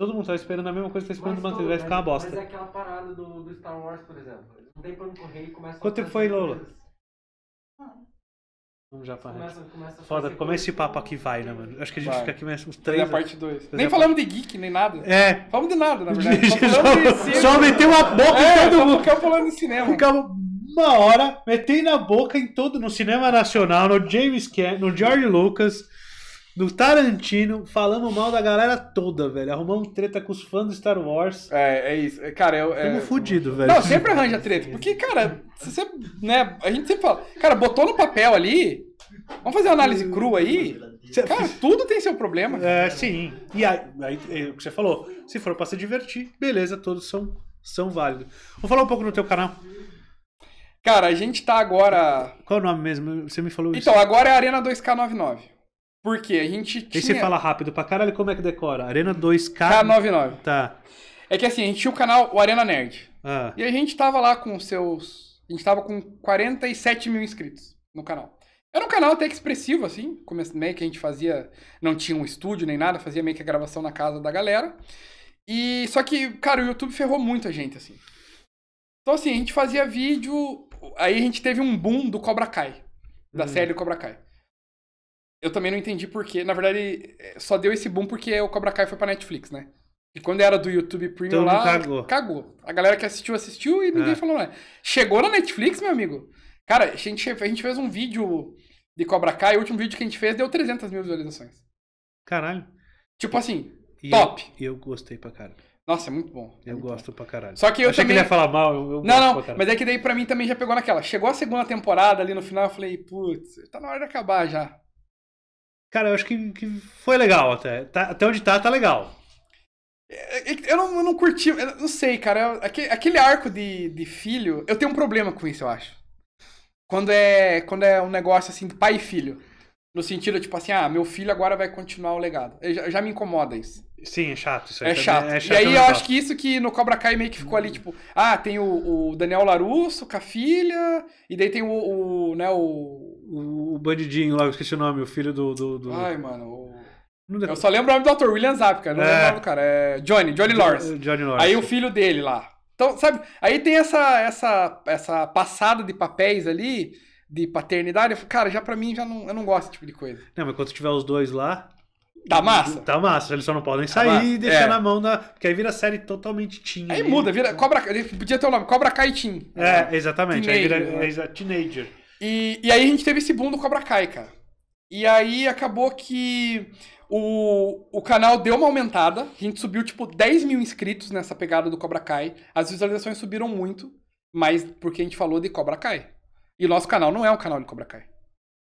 Speaker 1: Todo mundo tá esperando a mesma coisa que tá esperando o manter, vai ficar uma bosta. Mas é
Speaker 2: aquela parada do, do Star Wars, por exemplo. Eles não tem pano correr e começa Quanto tempo
Speaker 1: foi, Lola? Vamos já pra Começa, Foda, fazer como coisa- esse papo aqui vai, né, mano? Acho que a gente Vai. fica aqui mais uns três. Na parte 2. Nem falamos tá- de geek, nem nada. É. Falamos de nada, na verdade. Só falamos Só meteu a boca em É, todo só mundo. ficamos falando de cinema. Ficava uma hora metendo a boca em todo. No cinema nacional, no James Cameron, no George Lucas do Tarantino, falamos mal da galera toda, velho. Arrumamos treta com os fãs do Star Wars. É, é isso. É, cara, eu. Estamos é... fudidos, velho. Não, sempre arranja treta. Porque, cara, você. Né, a gente sempre fala. Cara, botou no papel ali. Vamos fazer uma análise crua aí? Cara, tudo tem seu problema. É, sim. E aí, aí é o que você falou. Se for pra se divertir, beleza, todos são, são válidos. Vamos falar um pouco no teu canal. Cara, a gente tá agora. Qual o nome mesmo? Você me falou então, isso. Então, agora é
Speaker 2: Arena 2K99. Porque a gente tinha... E você fala
Speaker 1: rápido pra caralho, como é que decora? Arena 2K... K99. Tá. É que assim, a gente tinha o canal o Arena Nerd. Ah. E
Speaker 2: a gente tava lá com seus... A gente tava com 47 mil inscritos no canal. Era um canal até expressivo, assim. Meio que a gente fazia... Não tinha um estúdio nem nada, fazia meio que a gravação na casa da galera. E... Só que, cara, o YouTube ferrou muito a gente, assim. Então assim, a gente fazia vídeo... Aí a gente teve um boom do Cobra Kai. Da hum. série do Cobra Kai eu também não entendi porque. Na verdade, só deu esse boom porque o Cobra Kai foi pra Netflix, né? E quando era do YouTube Premium Todo então, lá, cagou. cagou. A galera que assistiu, assistiu e ninguém é. falou nada. Chegou na Netflix, meu amigo. Cara, a gente, a gente fez um vídeo de Cobra Kai, o último vídeo que a gente fez deu 300 mil visualizações. Caralho. Tipo assim,
Speaker 1: e top. Eu, eu gostei pra caralho. Nossa, é muito bom. É eu muito gosto bom. pra caralho. Só que eu Achei também... que ele ia falar mal, eu, eu Não, não, mas é
Speaker 2: que daí pra mim também já pegou naquela. Chegou a segunda temporada ali no final, eu falei, putz, tá na hora de acabar já. Cara, eu acho que, que
Speaker 1: foi legal até. Tá, até onde tá, tá legal.
Speaker 2: É, é eu não, eu não curti, eu não sei, cara. Aquele, aquele arco de, de filho, eu tenho um problema com isso, eu acho. Quando é, quando é um negócio assim, pai e filho. No sentido, tipo assim, ah, meu filho agora vai continuar o legado. Já, já me incomoda isso. Sim, é chato isso aí. É chato. É chato e aí eu acho que isso que no Cobra Kai meio que ficou ali, tipo, ah, tem o, o Daniel Larusso com a filha, e daí tem o, o
Speaker 1: né, o... o... o... bandidinho lá, eu esqueci o nome, o filho do... do, do... Ai,
Speaker 2: mano, o... Eu só lembro o nome do ator, William Zapka, não é... lembro o nome do cara, é Johnny, Johnny Lawrence. Johnny Lawrence. Aí o filho dele lá. Então, sabe, aí tem essa, essa, essa passada de papéis ali de paternidade, cara, já pra mim já não, eu não gosto desse tipo
Speaker 1: de coisa. Não, mas quando tiver os dois lá. Tá massa. Tá massa, eles só não podem tá sair tá e deixar é. na mão da. Porque aí vira série totalmente teen. Aí ali. muda, vira. Cobra, ele podia ter o nome, Cobra Kai Teen. Né? É, né? exatamente. Teenager, aí vira né? É teenager.
Speaker 2: E, e aí a gente teve esse boom do Cobra Kai, cara. E aí acabou que o, o canal deu uma aumentada. A gente subiu, tipo, 10 mil inscritos nessa pegada do Cobra Kai. As visualizações subiram muito, mas porque a gente falou de Cobra Kai. E o nosso canal não é um canal de Cobra Kai.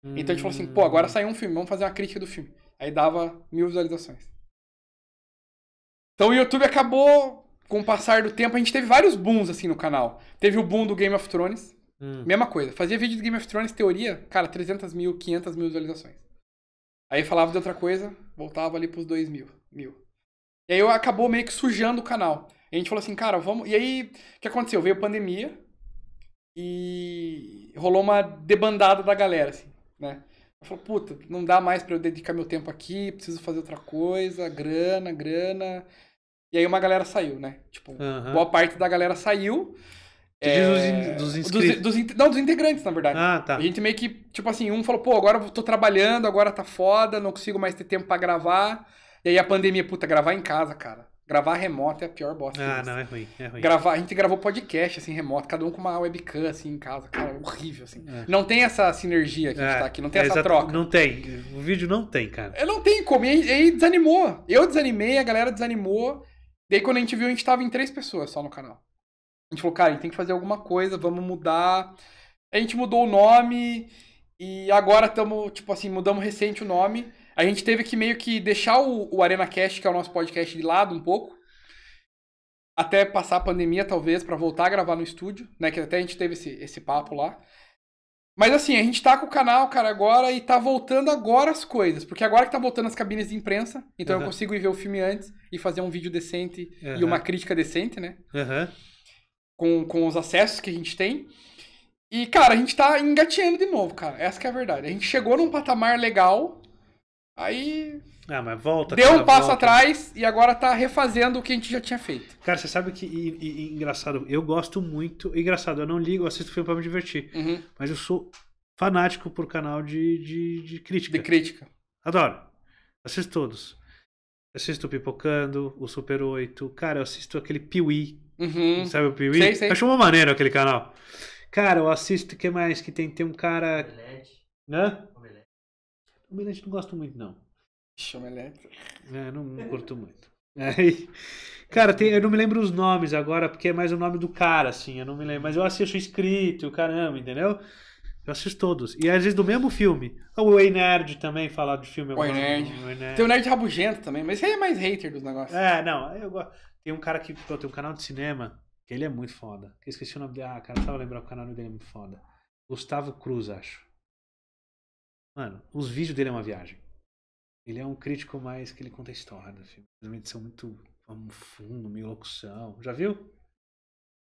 Speaker 2: Hum. Então a gente falou assim, pô, agora hum. saiu um filme, vamos fazer uma crítica do filme. Aí dava mil visualizações. Então o YouTube acabou, com o passar do tempo, a gente teve vários booms assim no canal. Teve o boom do Game of Thrones, hum. mesma coisa. Fazia vídeo do Game of Thrones, teoria, cara, 300 mil, 500 mil visualizações. Aí falava de outra coisa, voltava ali pros 2 mil, mil. E aí eu acabou meio que sujando o canal. E a gente falou assim, cara, vamos. E aí, o que aconteceu? Veio pandemia, e rolou uma debandada da galera, assim, né? Eu puta, não dá mais para eu dedicar meu tempo aqui, preciso fazer outra coisa, grana, grana. E aí uma galera saiu, né? Tipo, uhum. boa parte da galera saiu. É, dos, in, dos, dos, dos, Não, dos integrantes, na verdade. Ah, tá. A gente meio que, tipo assim, um falou, pô, agora eu tô trabalhando, agora tá foda, não consigo mais ter tempo para gravar. E aí a pandemia, puta, gravar em casa, cara. Gravar remoto é a pior bosta.
Speaker 1: Ah, não, é ruim, é ruim.
Speaker 2: Gravar, a gente gravou podcast, assim, remoto, cada um com uma webcam, assim, em casa, cara, é horrível, assim. É. Não tem
Speaker 1: essa sinergia que é, a gente é, tá aqui, não tem é, essa troca. Não tem, o vídeo não tem, cara. Eu não
Speaker 2: tem como, e aí desanimou. Eu desanimei, a galera desanimou. Daí quando a gente viu, a gente tava em três pessoas só no canal. A gente falou, cara, a gente tem que fazer alguma coisa, vamos mudar. A gente mudou o nome e agora estamos, tipo assim, mudamos recente o nome a gente teve que meio que deixar o, o Arena Cast, que é o nosso podcast, de lado um pouco. Até passar a pandemia, talvez, para voltar a gravar no estúdio, né? Que até a gente teve esse, esse papo lá. Mas assim, a gente tá com o canal, cara, agora e tá voltando agora as coisas. Porque agora que tá voltando as cabines de imprensa, então uhum. eu consigo ir ver o filme antes e fazer um vídeo decente uhum. e uma crítica decente, né? Uhum. Com, com os acessos que a gente tem. E, cara, a gente tá engatinhando de novo, cara. Essa é a verdade. A gente chegou num patamar legal Aí.
Speaker 1: Ah, mas volta. Deu cara, um passo volta. atrás e agora tá refazendo o que a gente já tinha feito. Cara, você sabe que. E, e, engraçado, eu gosto muito. Engraçado, eu não ligo, eu assisto filme pra me divertir. Uhum. Mas eu sou fanático por canal de, de, de crítica. De crítica. Adoro. Assisto todos. Assisto Pipocando, o Super 8. Cara, eu assisto aquele Piuí. Uhum. Sabe o Piuí? Sei, acho uma maneira aquele canal. Cara, eu assisto o que mais que tem? Tem um cara. Belete. Hã? Omelete não gosto muito, não. Omelete? É, não, não curto muito. Aí, cara, tem, eu não me lembro os nomes agora, porque é mais o nome do cara, assim, eu não me lembro. Mas eu assisto escrito, caramba, entendeu? Eu assisto todos. E às vezes do mesmo filme. O Way Nerd também falar de filme. É o Way Nerd. Tem o Nerd Rabugento também, mas ele é mais hater dos negócios. É, não. Eu, tem um cara que. Pô, tem um canal de cinema que ele é muito foda. Eu esqueci o nome dele. Ah, cara, eu tava lembrando o canal dele é muito foda. Gustavo Cruz, acho. Mano, os vídeos dele é uma viagem. Ele é um crítico mais que ele conta a história do filme. Uma edição muito um fundo, meio locução. Já viu?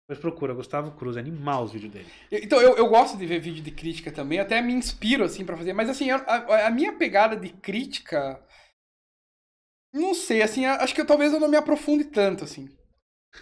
Speaker 1: mas procura, Gustavo Cruz, é animal os vídeos dele.
Speaker 2: Então, eu, eu gosto de ver vídeo de crítica também, até me inspiro, assim, para fazer. Mas, assim, a, a minha pegada de crítica,
Speaker 1: não sei, assim, acho que eu, talvez eu não me aprofunde tanto, assim.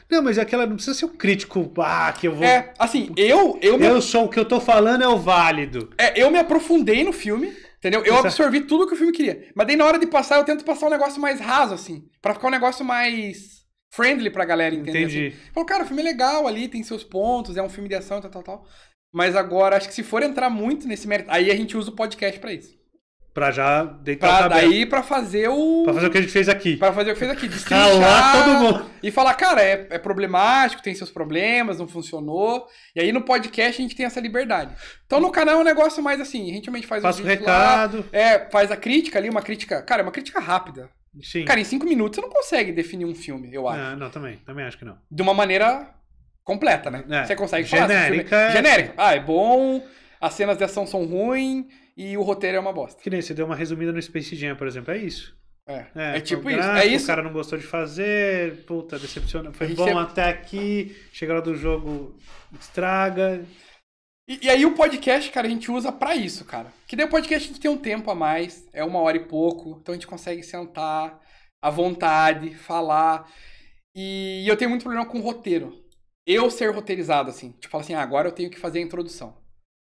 Speaker 1: Não, mas aquela é não precisa ser um crítico, ah, que eu vou. É, assim, eu. Eu, me... eu sou o que eu tô falando é o válido.
Speaker 2: É, eu me aprofundei no filme, entendeu? Eu Exato. absorvi tudo que o filme queria. Mas daí na hora de passar, eu tento passar um negócio mais raso, assim. para ficar um negócio mais friendly pra galera entendeu? Entendi. Assim. Falou, cara, o filme é legal ali, tem seus pontos, é um filme de ação, tal, tal, tal. Mas agora, acho que se for entrar muito nesse mérito. Aí a gente usa o podcast para isso.
Speaker 1: Pra já deitar pra o cabelo. Daí
Speaker 2: pra fazer o. Pra fazer o que a gente fez aqui. Pra fazer o que fez aqui. Calar todo mundo. E falar, cara, é, é, problemático, tem seus problemas, não funcionou. E aí no podcast a gente tem essa liberdade. Então no canal é um negócio mais assim, a gente realmente faz Passa o recado. Lá, é, faz a crítica ali, uma crítica. Cara, é uma crítica rápida. Sim. Cara, em cinco minutos você não consegue definir um filme, eu acho. Não, não também. Também acho que não. De uma maneira completa, né? É. Você consegue falar. É genérica. Assim, Genérica. Ah, é bom, as cenas de ação são
Speaker 1: ruins e o roteiro é uma bosta. Que nem você deu uma resumida no Space Jam, por exemplo, é isso. É, é, é tipo isso, é isso. O cara não gostou de fazer, puta, decepciona. Foi bom é... até aqui, chega lá do jogo, estraga.
Speaker 2: E, e, aí o podcast, cara, a gente usa para isso, cara. Que deu o podcast a gente tem um tempo a mais, é uma hora e pouco, então a gente consegue sentar à vontade, falar. E, e eu tenho muito problema com roteiro. Eu ser roteirizado, assim. Tipo assim, ah, agora eu tenho que fazer a introdução.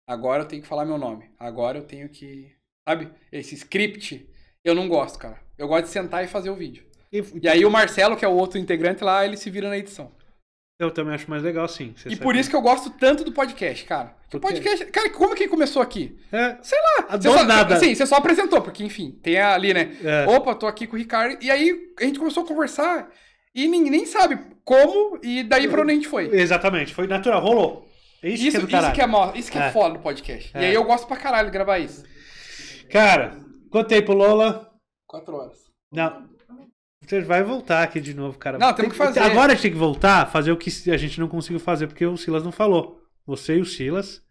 Speaker 2: Agora eu tenho que falar meu nome. Agora eu tenho que. Sabe? Esse script eu não gosto, cara. Eu gosto de sentar e fazer o vídeo. E, e aí o Marcelo, que é o outro integrante lá, ele se vira na edição. Eu também acho mais legal, sim. E por isso que eu gosto tanto do podcast, cara. Porque... podcast. Cara, como que começou aqui? É, sei lá. Ah, do só, nada. Sim, você só apresentou, porque, enfim, tem ali, né? É. Opa, tô aqui com o Ricardo. E aí a gente começou a conversar e ninguém nem sabe como, e daí pra onde a gente
Speaker 1: foi. Exatamente, foi natural, rolou. Isso, isso, que, é isso que é, isso que é. é foda no podcast. É. E aí eu
Speaker 2: gosto pra caralho de gravar isso.
Speaker 1: Cara, quanto tempo, Lola? Quatro horas. Não. Você vai voltar aqui de novo, cara. Não, tem que fazer. Agora a gente tem que voltar, fazer o que a gente não conseguiu fazer, porque o Silas não falou. Você e o Silas.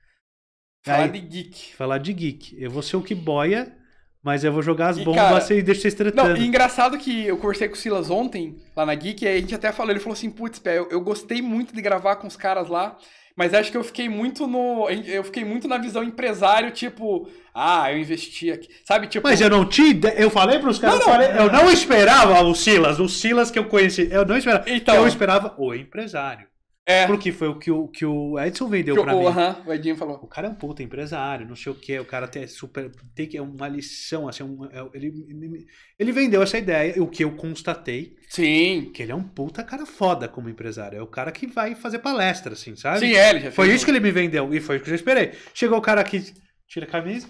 Speaker 1: Falar aí, de geek. Falar de geek. Eu vou ser o que boia, mas eu vou jogar as e, bombas cara, e deixar vocês tretando. Não, e engraçado
Speaker 2: que eu conversei com o Silas ontem, lá na Geek, e a gente até falou, ele falou assim, putz, pé, eu, eu gostei muito de gravar com os caras lá, mas acho que eu fiquei muito no. Eu fiquei muito na visão empresário, tipo, ah, eu investi aqui. Sabe, tipo.
Speaker 1: Mas eu não te. Eu falei para os caras, não, não. Eu, falei, eu não esperava o Silas, o Silas que eu conheci. Eu não esperava. Então, eu esperava o empresário. É. Porque foi o que o, que o Edson vendeu que, pra o, mim. Aham, o Edinho falou. O cara é um puta empresário, não sei o que, o cara tem é super. Tem que é uma lição, assim, é um, ele, é, ele, ele vendeu essa ideia, o que eu constatei. Sim. Que ele é um puta cara foda como empresário. É o cara que vai fazer palestra, assim, sabe? Sim, é, ele já Foi isso que ele me vendeu. E foi o que eu esperei. Chegou o cara aqui, tira a camisa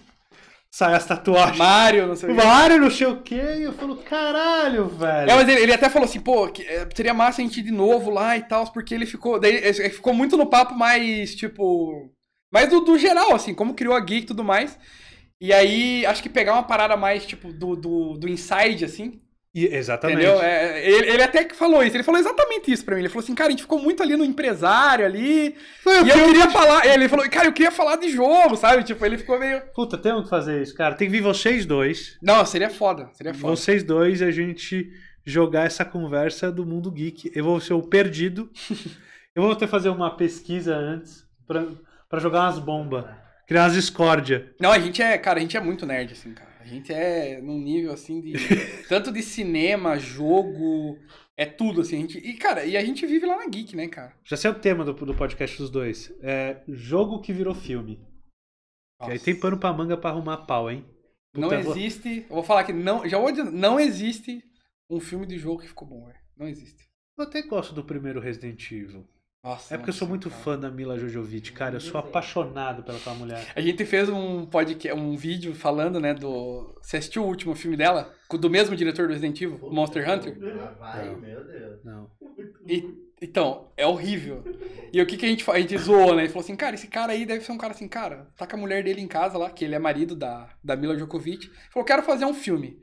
Speaker 1: sai as tatuagens. Mario, não sei o que. Mario, não sei o que. E eu falo, caralho, velho. É, mas ele,
Speaker 2: ele até falou assim, pô, que, eh, seria massa a gente ir de novo lá e tal, porque ele ficou. Daí ele ficou muito no papo mais, tipo. Mas do, do geral, assim, como criou a geek e tudo mais. E aí, acho que pegar uma parada mais, tipo, do, do, do inside, assim,
Speaker 1: e, exatamente. Entendeu? É,
Speaker 2: ele, ele, até que falou isso, ele falou exatamente isso pra mim. Ele falou assim, cara, a gente ficou muito ali no empresário ali. e eu, eu queria falar. Ele falou, cara, eu queria falar de jogo, sabe? Tipo, ele ficou meio.
Speaker 1: Puta, temos que fazer isso, cara. Tem que vir vocês dois. Não, seria foda. Seria foda. Vocês dois e a gente jogar essa conversa do mundo geek. Eu vou ser o perdido. eu vou ter que fazer uma pesquisa antes pra, pra jogar umas bombas. Criar umas discórdia. Não, a gente é, cara, a gente é muito nerd, assim, cara
Speaker 2: gente é num nível assim de. tanto de cinema, jogo. É tudo, assim. gente, e, cara, e a gente vive lá na Geek, né, cara?
Speaker 1: Já sei o tema do, do podcast dos dois. É jogo que virou filme. Que aí tem pano pra manga pra arrumar pau, hein? Puta não existe. Vou... vou falar que não. Já vou dizer, não existe
Speaker 2: um filme de jogo que ficou bom, velho.
Speaker 1: Não existe. Eu até gosto do primeiro Resident Evil. Nossa, é porque eu sou muito cara. fã da Mila Jojovic, cara. Eu sou apaixonado pela tua mulher. A gente fez um
Speaker 2: podcast, um vídeo falando, né, do. Você assistiu o último filme dela? Do mesmo diretor do Resident Evil, Monster Hunter? Vai,
Speaker 1: meu Deus. Não.
Speaker 2: E, então, é horrível. E o que, que a gente faz? A gente zoou, né? E falou assim, cara, esse cara aí deve ser um cara assim, cara, tá com a mulher dele em casa lá, que ele é marido da, da Mila Djokovic. Falou, quero fazer um filme.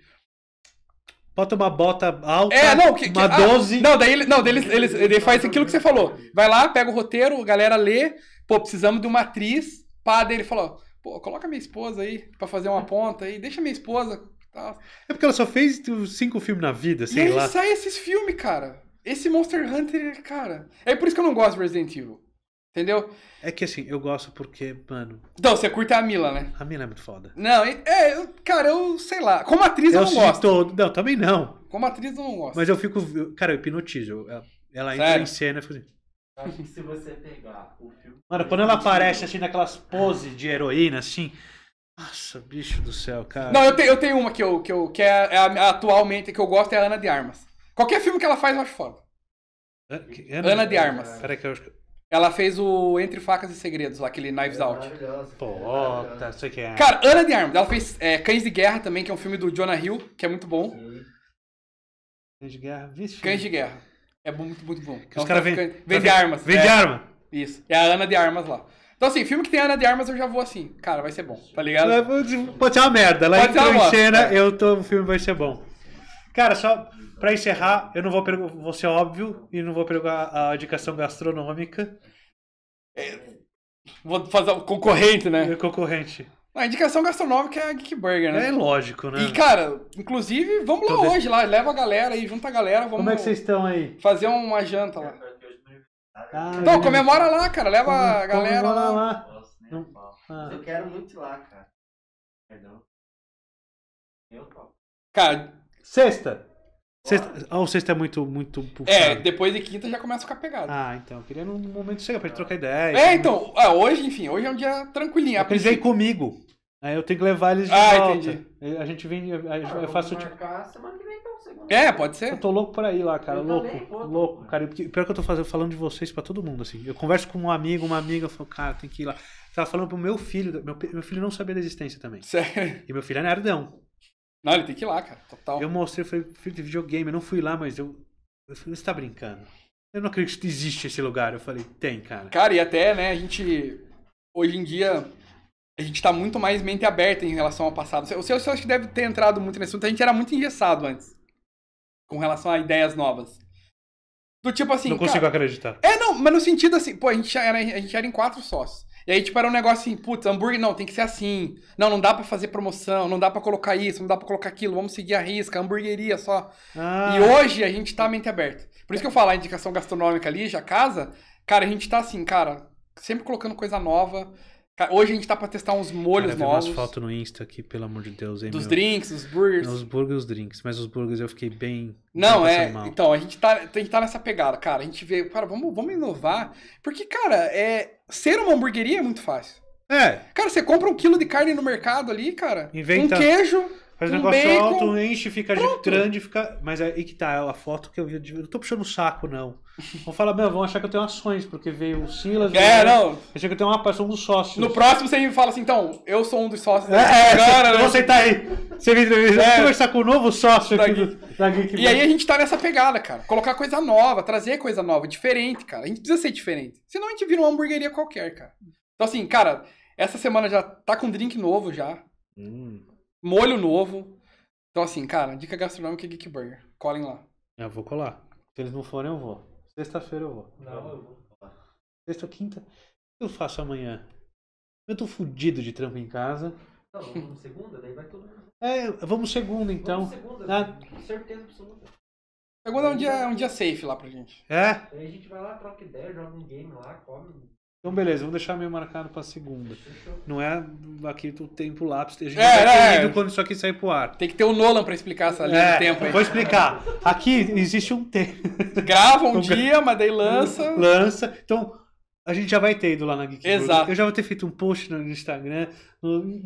Speaker 2: Bota uma bota alta, é, não, que, uma que, 12. Ah, não, daí, ele, não, daí eles ele, faz aquilo que você falou. Vai lá, pega o roteiro, galera lê. Pô, precisamos de uma atriz. Pá, daí ele falou, pô, coloca minha esposa aí pra fazer uma ponta aí. Deixa minha esposa. Tá.
Speaker 1: É porque ela só fez cinco filmes na vida, sei e aí lá. E sai
Speaker 2: esses filmes, cara. Esse Monster Hunter, cara. É por isso que eu não gosto de
Speaker 1: Resident Evil. Entendeu? É que assim, eu gosto porque, mano. Então, você curta a Mila, né? A Mila é muito foda.
Speaker 2: Não, é, eu, cara, eu sei lá. Como atriz eu, eu não gosto.
Speaker 1: Todo. Não, também não.
Speaker 2: Como atriz eu não gosto. Mas
Speaker 1: eu fico. cara, eu hipnotizo. Ela, entra em cena e fica assim.
Speaker 2: Acho que se você pegar o filme. Mano, quando ela
Speaker 1: aparece assim naquelas poses de heroína, assim. Nossa, bicho do céu, cara. Não, eu tenho, eu
Speaker 2: tenho uma que, eu, que, eu, que é, é atualmente que eu gosto é a Ana de Armas. Qualquer filme que ela faz, eu acho foda.
Speaker 1: Ana, Ana de Armas. Peraí que eu acho
Speaker 2: que. Ela fez o Entre Facas e Segredos, lá, aquele Knives é Out.
Speaker 1: Pô, é tá, sei que é. Cara,
Speaker 2: Ana de Armas. Ela fez é, Cães de Guerra também, que é um filme do Jonah Hill, que é muito bom. Sim. Cães de Guerra, vixe. Cães de Guerra. É muito, muito bom. os caras vêm. Vem de armas. Vem de é. arma. Isso. É a Ana de Armas lá. Então, assim, filme que tem Ana de Armas, eu já vou assim. Cara, vai ser bom,
Speaker 1: tá ligado? Pode ser uma merda. Ela entrou em cena, é. eu tô, o filme vai ser bom. Cara, só para encerrar, eu não vou vou ser óbvio e não vou pegar a indicação gastronômica. É, vou fazer o concorrente, né? É concorrente. A
Speaker 2: indicação gastronômica é a Geek Burger, né? É lógico, né? E, cara, inclusive, vamos lá hoje, lá, leva a galera aí, junta a galera, vamos... Como é que vocês estão aí? Fazer uma janta lá. Ah, então, comemora lá, cara, leva a galera lá. lá. Ah. Eu quero muito ir lá, cara. Perdão. Eu topo.
Speaker 1: Cara... Sexta. Sexta, ah, ou sexta é muito, muito puxado. É,
Speaker 2: depois de quinta já começa a ficar pegado. Ah,
Speaker 1: então. Eu queria num momento chega pra gente trocar ideia. É, então.
Speaker 2: É, hoje, enfim, hoje é um dia tranquilinho. Eu prisei
Speaker 1: comigo. Aí eu tenho que levar eles de ah, volta. Entendi. A gente vem. eu ah, faço tipo. Semana que vem, então, É, pode ser. Eu tô louco por aí lá, cara. Eu louco. Também, louco, cara. Porque, pior que eu tô fazendo, falando de vocês pra todo mundo, assim. Eu converso com um amigo, uma amiga, eu falo, cara, tem que ir lá. Eu tava falando pro meu filho. Meu, meu filho não sabia da existência também. Sério. E meu filho é nerdão. Não, ele tem que ir lá, cara. Total. Eu mostrei, falei, filho de videogame, eu não fui lá, mas eu. Eu falei, você tá brincando? Eu não acredito que existe esse lugar. Eu falei, tem, cara. Cara, e até, né, a gente. Hoje em dia, a gente tá muito mais
Speaker 2: mente aberta em relação ao passado. O você acho que deve ter entrado muito nesse assunto? A gente era muito engessado antes. Com relação a ideias novas. Do tipo assim. Não consigo cara, acreditar. É, não, mas no sentido assim, pô, a gente era, a gente era em quatro sócios. E aí, tipo, era um negócio assim, putz, hambúrguer não, tem que ser assim. Não, não dá para fazer promoção, não dá para colocar isso, não dá para colocar aquilo, vamos seguir a risca, hambúrgueria só.
Speaker 1: Ah. E hoje
Speaker 2: a gente tá mente aberta. Por isso que eu falo, a indicação gastronômica ali, já casa, cara, a gente tá assim, cara, sempre colocando coisa nova. Hoje a gente tá pra testar uns molhos Cara, novos. umas fotos
Speaker 1: no Insta aqui, pelo amor de Deus. Hein, dos meu... drinks, dos burgers. os burgers os drinks. Mas os burgers eu fiquei bem... Não, bem é... Mal.
Speaker 2: Então, a gente, tá, a gente tá nessa pegada, cara. A gente vê... Cara, vamos, vamos inovar. Porque, cara, é... ser uma hamburgueria é muito fácil. É. Cara, você compra um quilo de carne no mercado ali, cara. Inventa. Um queijo Faz um negócio bacon, alto,
Speaker 1: enche, fica pronto. grande, fica. Mas é aí que tá, é a foto que eu vi. Eu não tô puxando o saco, não. Vão falar, meu, vão achar que eu tenho ações, porque veio o Silas. É, veio... não. Achei que eu tenho uma parte, um dos sócios. No próximo
Speaker 2: você me fala assim, então, eu sou um dos
Speaker 1: sócios. É, é cara, né? Você tá aí. Você me É. conversar com o um novo sócio da aqui Geek. do, da Geek. E aí a
Speaker 2: gente tá nessa pegada, cara. Colocar coisa nova, trazer coisa nova, diferente, cara. A gente precisa ser diferente. Senão a gente vira uma hamburgueria qualquer, cara. Então, assim, cara, essa semana já tá com um drink novo já. Hum molho novo. Então, assim, cara, dica gastronômica é Geek Burger.
Speaker 1: Colhem lá. Eu vou colar. Se eles não forem, eu vou. Sexta-feira eu vou. Não, eu vou. Sexta ou quinta? O que eu faço amanhã? Eu tô fudido de trampo em casa. Não, vamos segunda, daí vai todo mundo. É, vamos segunda então. Vamos segunda, ah. com certeza absoluta. Segunda é um dia, um dia safe lá pra gente. É? Aí a gente vai lá, troca ideia, joga um game
Speaker 2: lá, come,
Speaker 1: então, beleza, vamos deixar meio marcado pra segunda. Não é aqui o tempo lápis. A gente é, vai ter é, é. quando isso aqui sair pro ar. Tem que ter o Nolan pra explicar essa linha do é, tempo aí. Vou explicar. Aqui existe um tempo. Grava um dia, mas daí lança. Lança. Então, a gente já vai ter ido lá na Geek Exato. Eu já vou ter feito um post no Instagram.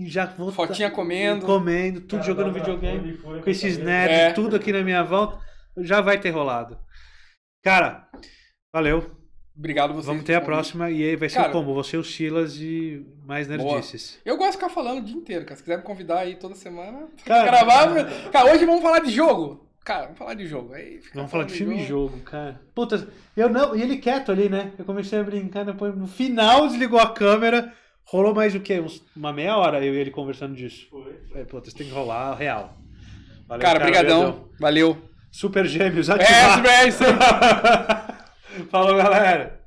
Speaker 1: Já vou tá Fotinha tá, comendo. Comendo, tudo Cara, jogando videogame. com esses nerds, é. tudo aqui na minha volta. Já vai ter rolado. Cara, valeu. Obrigado vocês. Vamos ter a próxima e aí vai ser cara, como? Você, o Silas e mais nerdices. Boa.
Speaker 2: Eu gosto de ficar falando o dia inteiro, cara. Se quiser me convidar aí toda semana, cara, gravar. Cara. hoje
Speaker 1: vamos falar de jogo. Cara, vamos falar de jogo. Aí vamos falar de filme e jogo. cara. Puta, eu não. E ele quieto ali, né? Eu comecei a brincar, depois no final desligou a câmera. Rolou mais o quê? uma meia hora eu e ele conversando disso. Foi. puta, você tem que rolar real. Valeu, cara, cara, Valeu. Super Gêmeos, é, ativar. É, super, Falou, galera!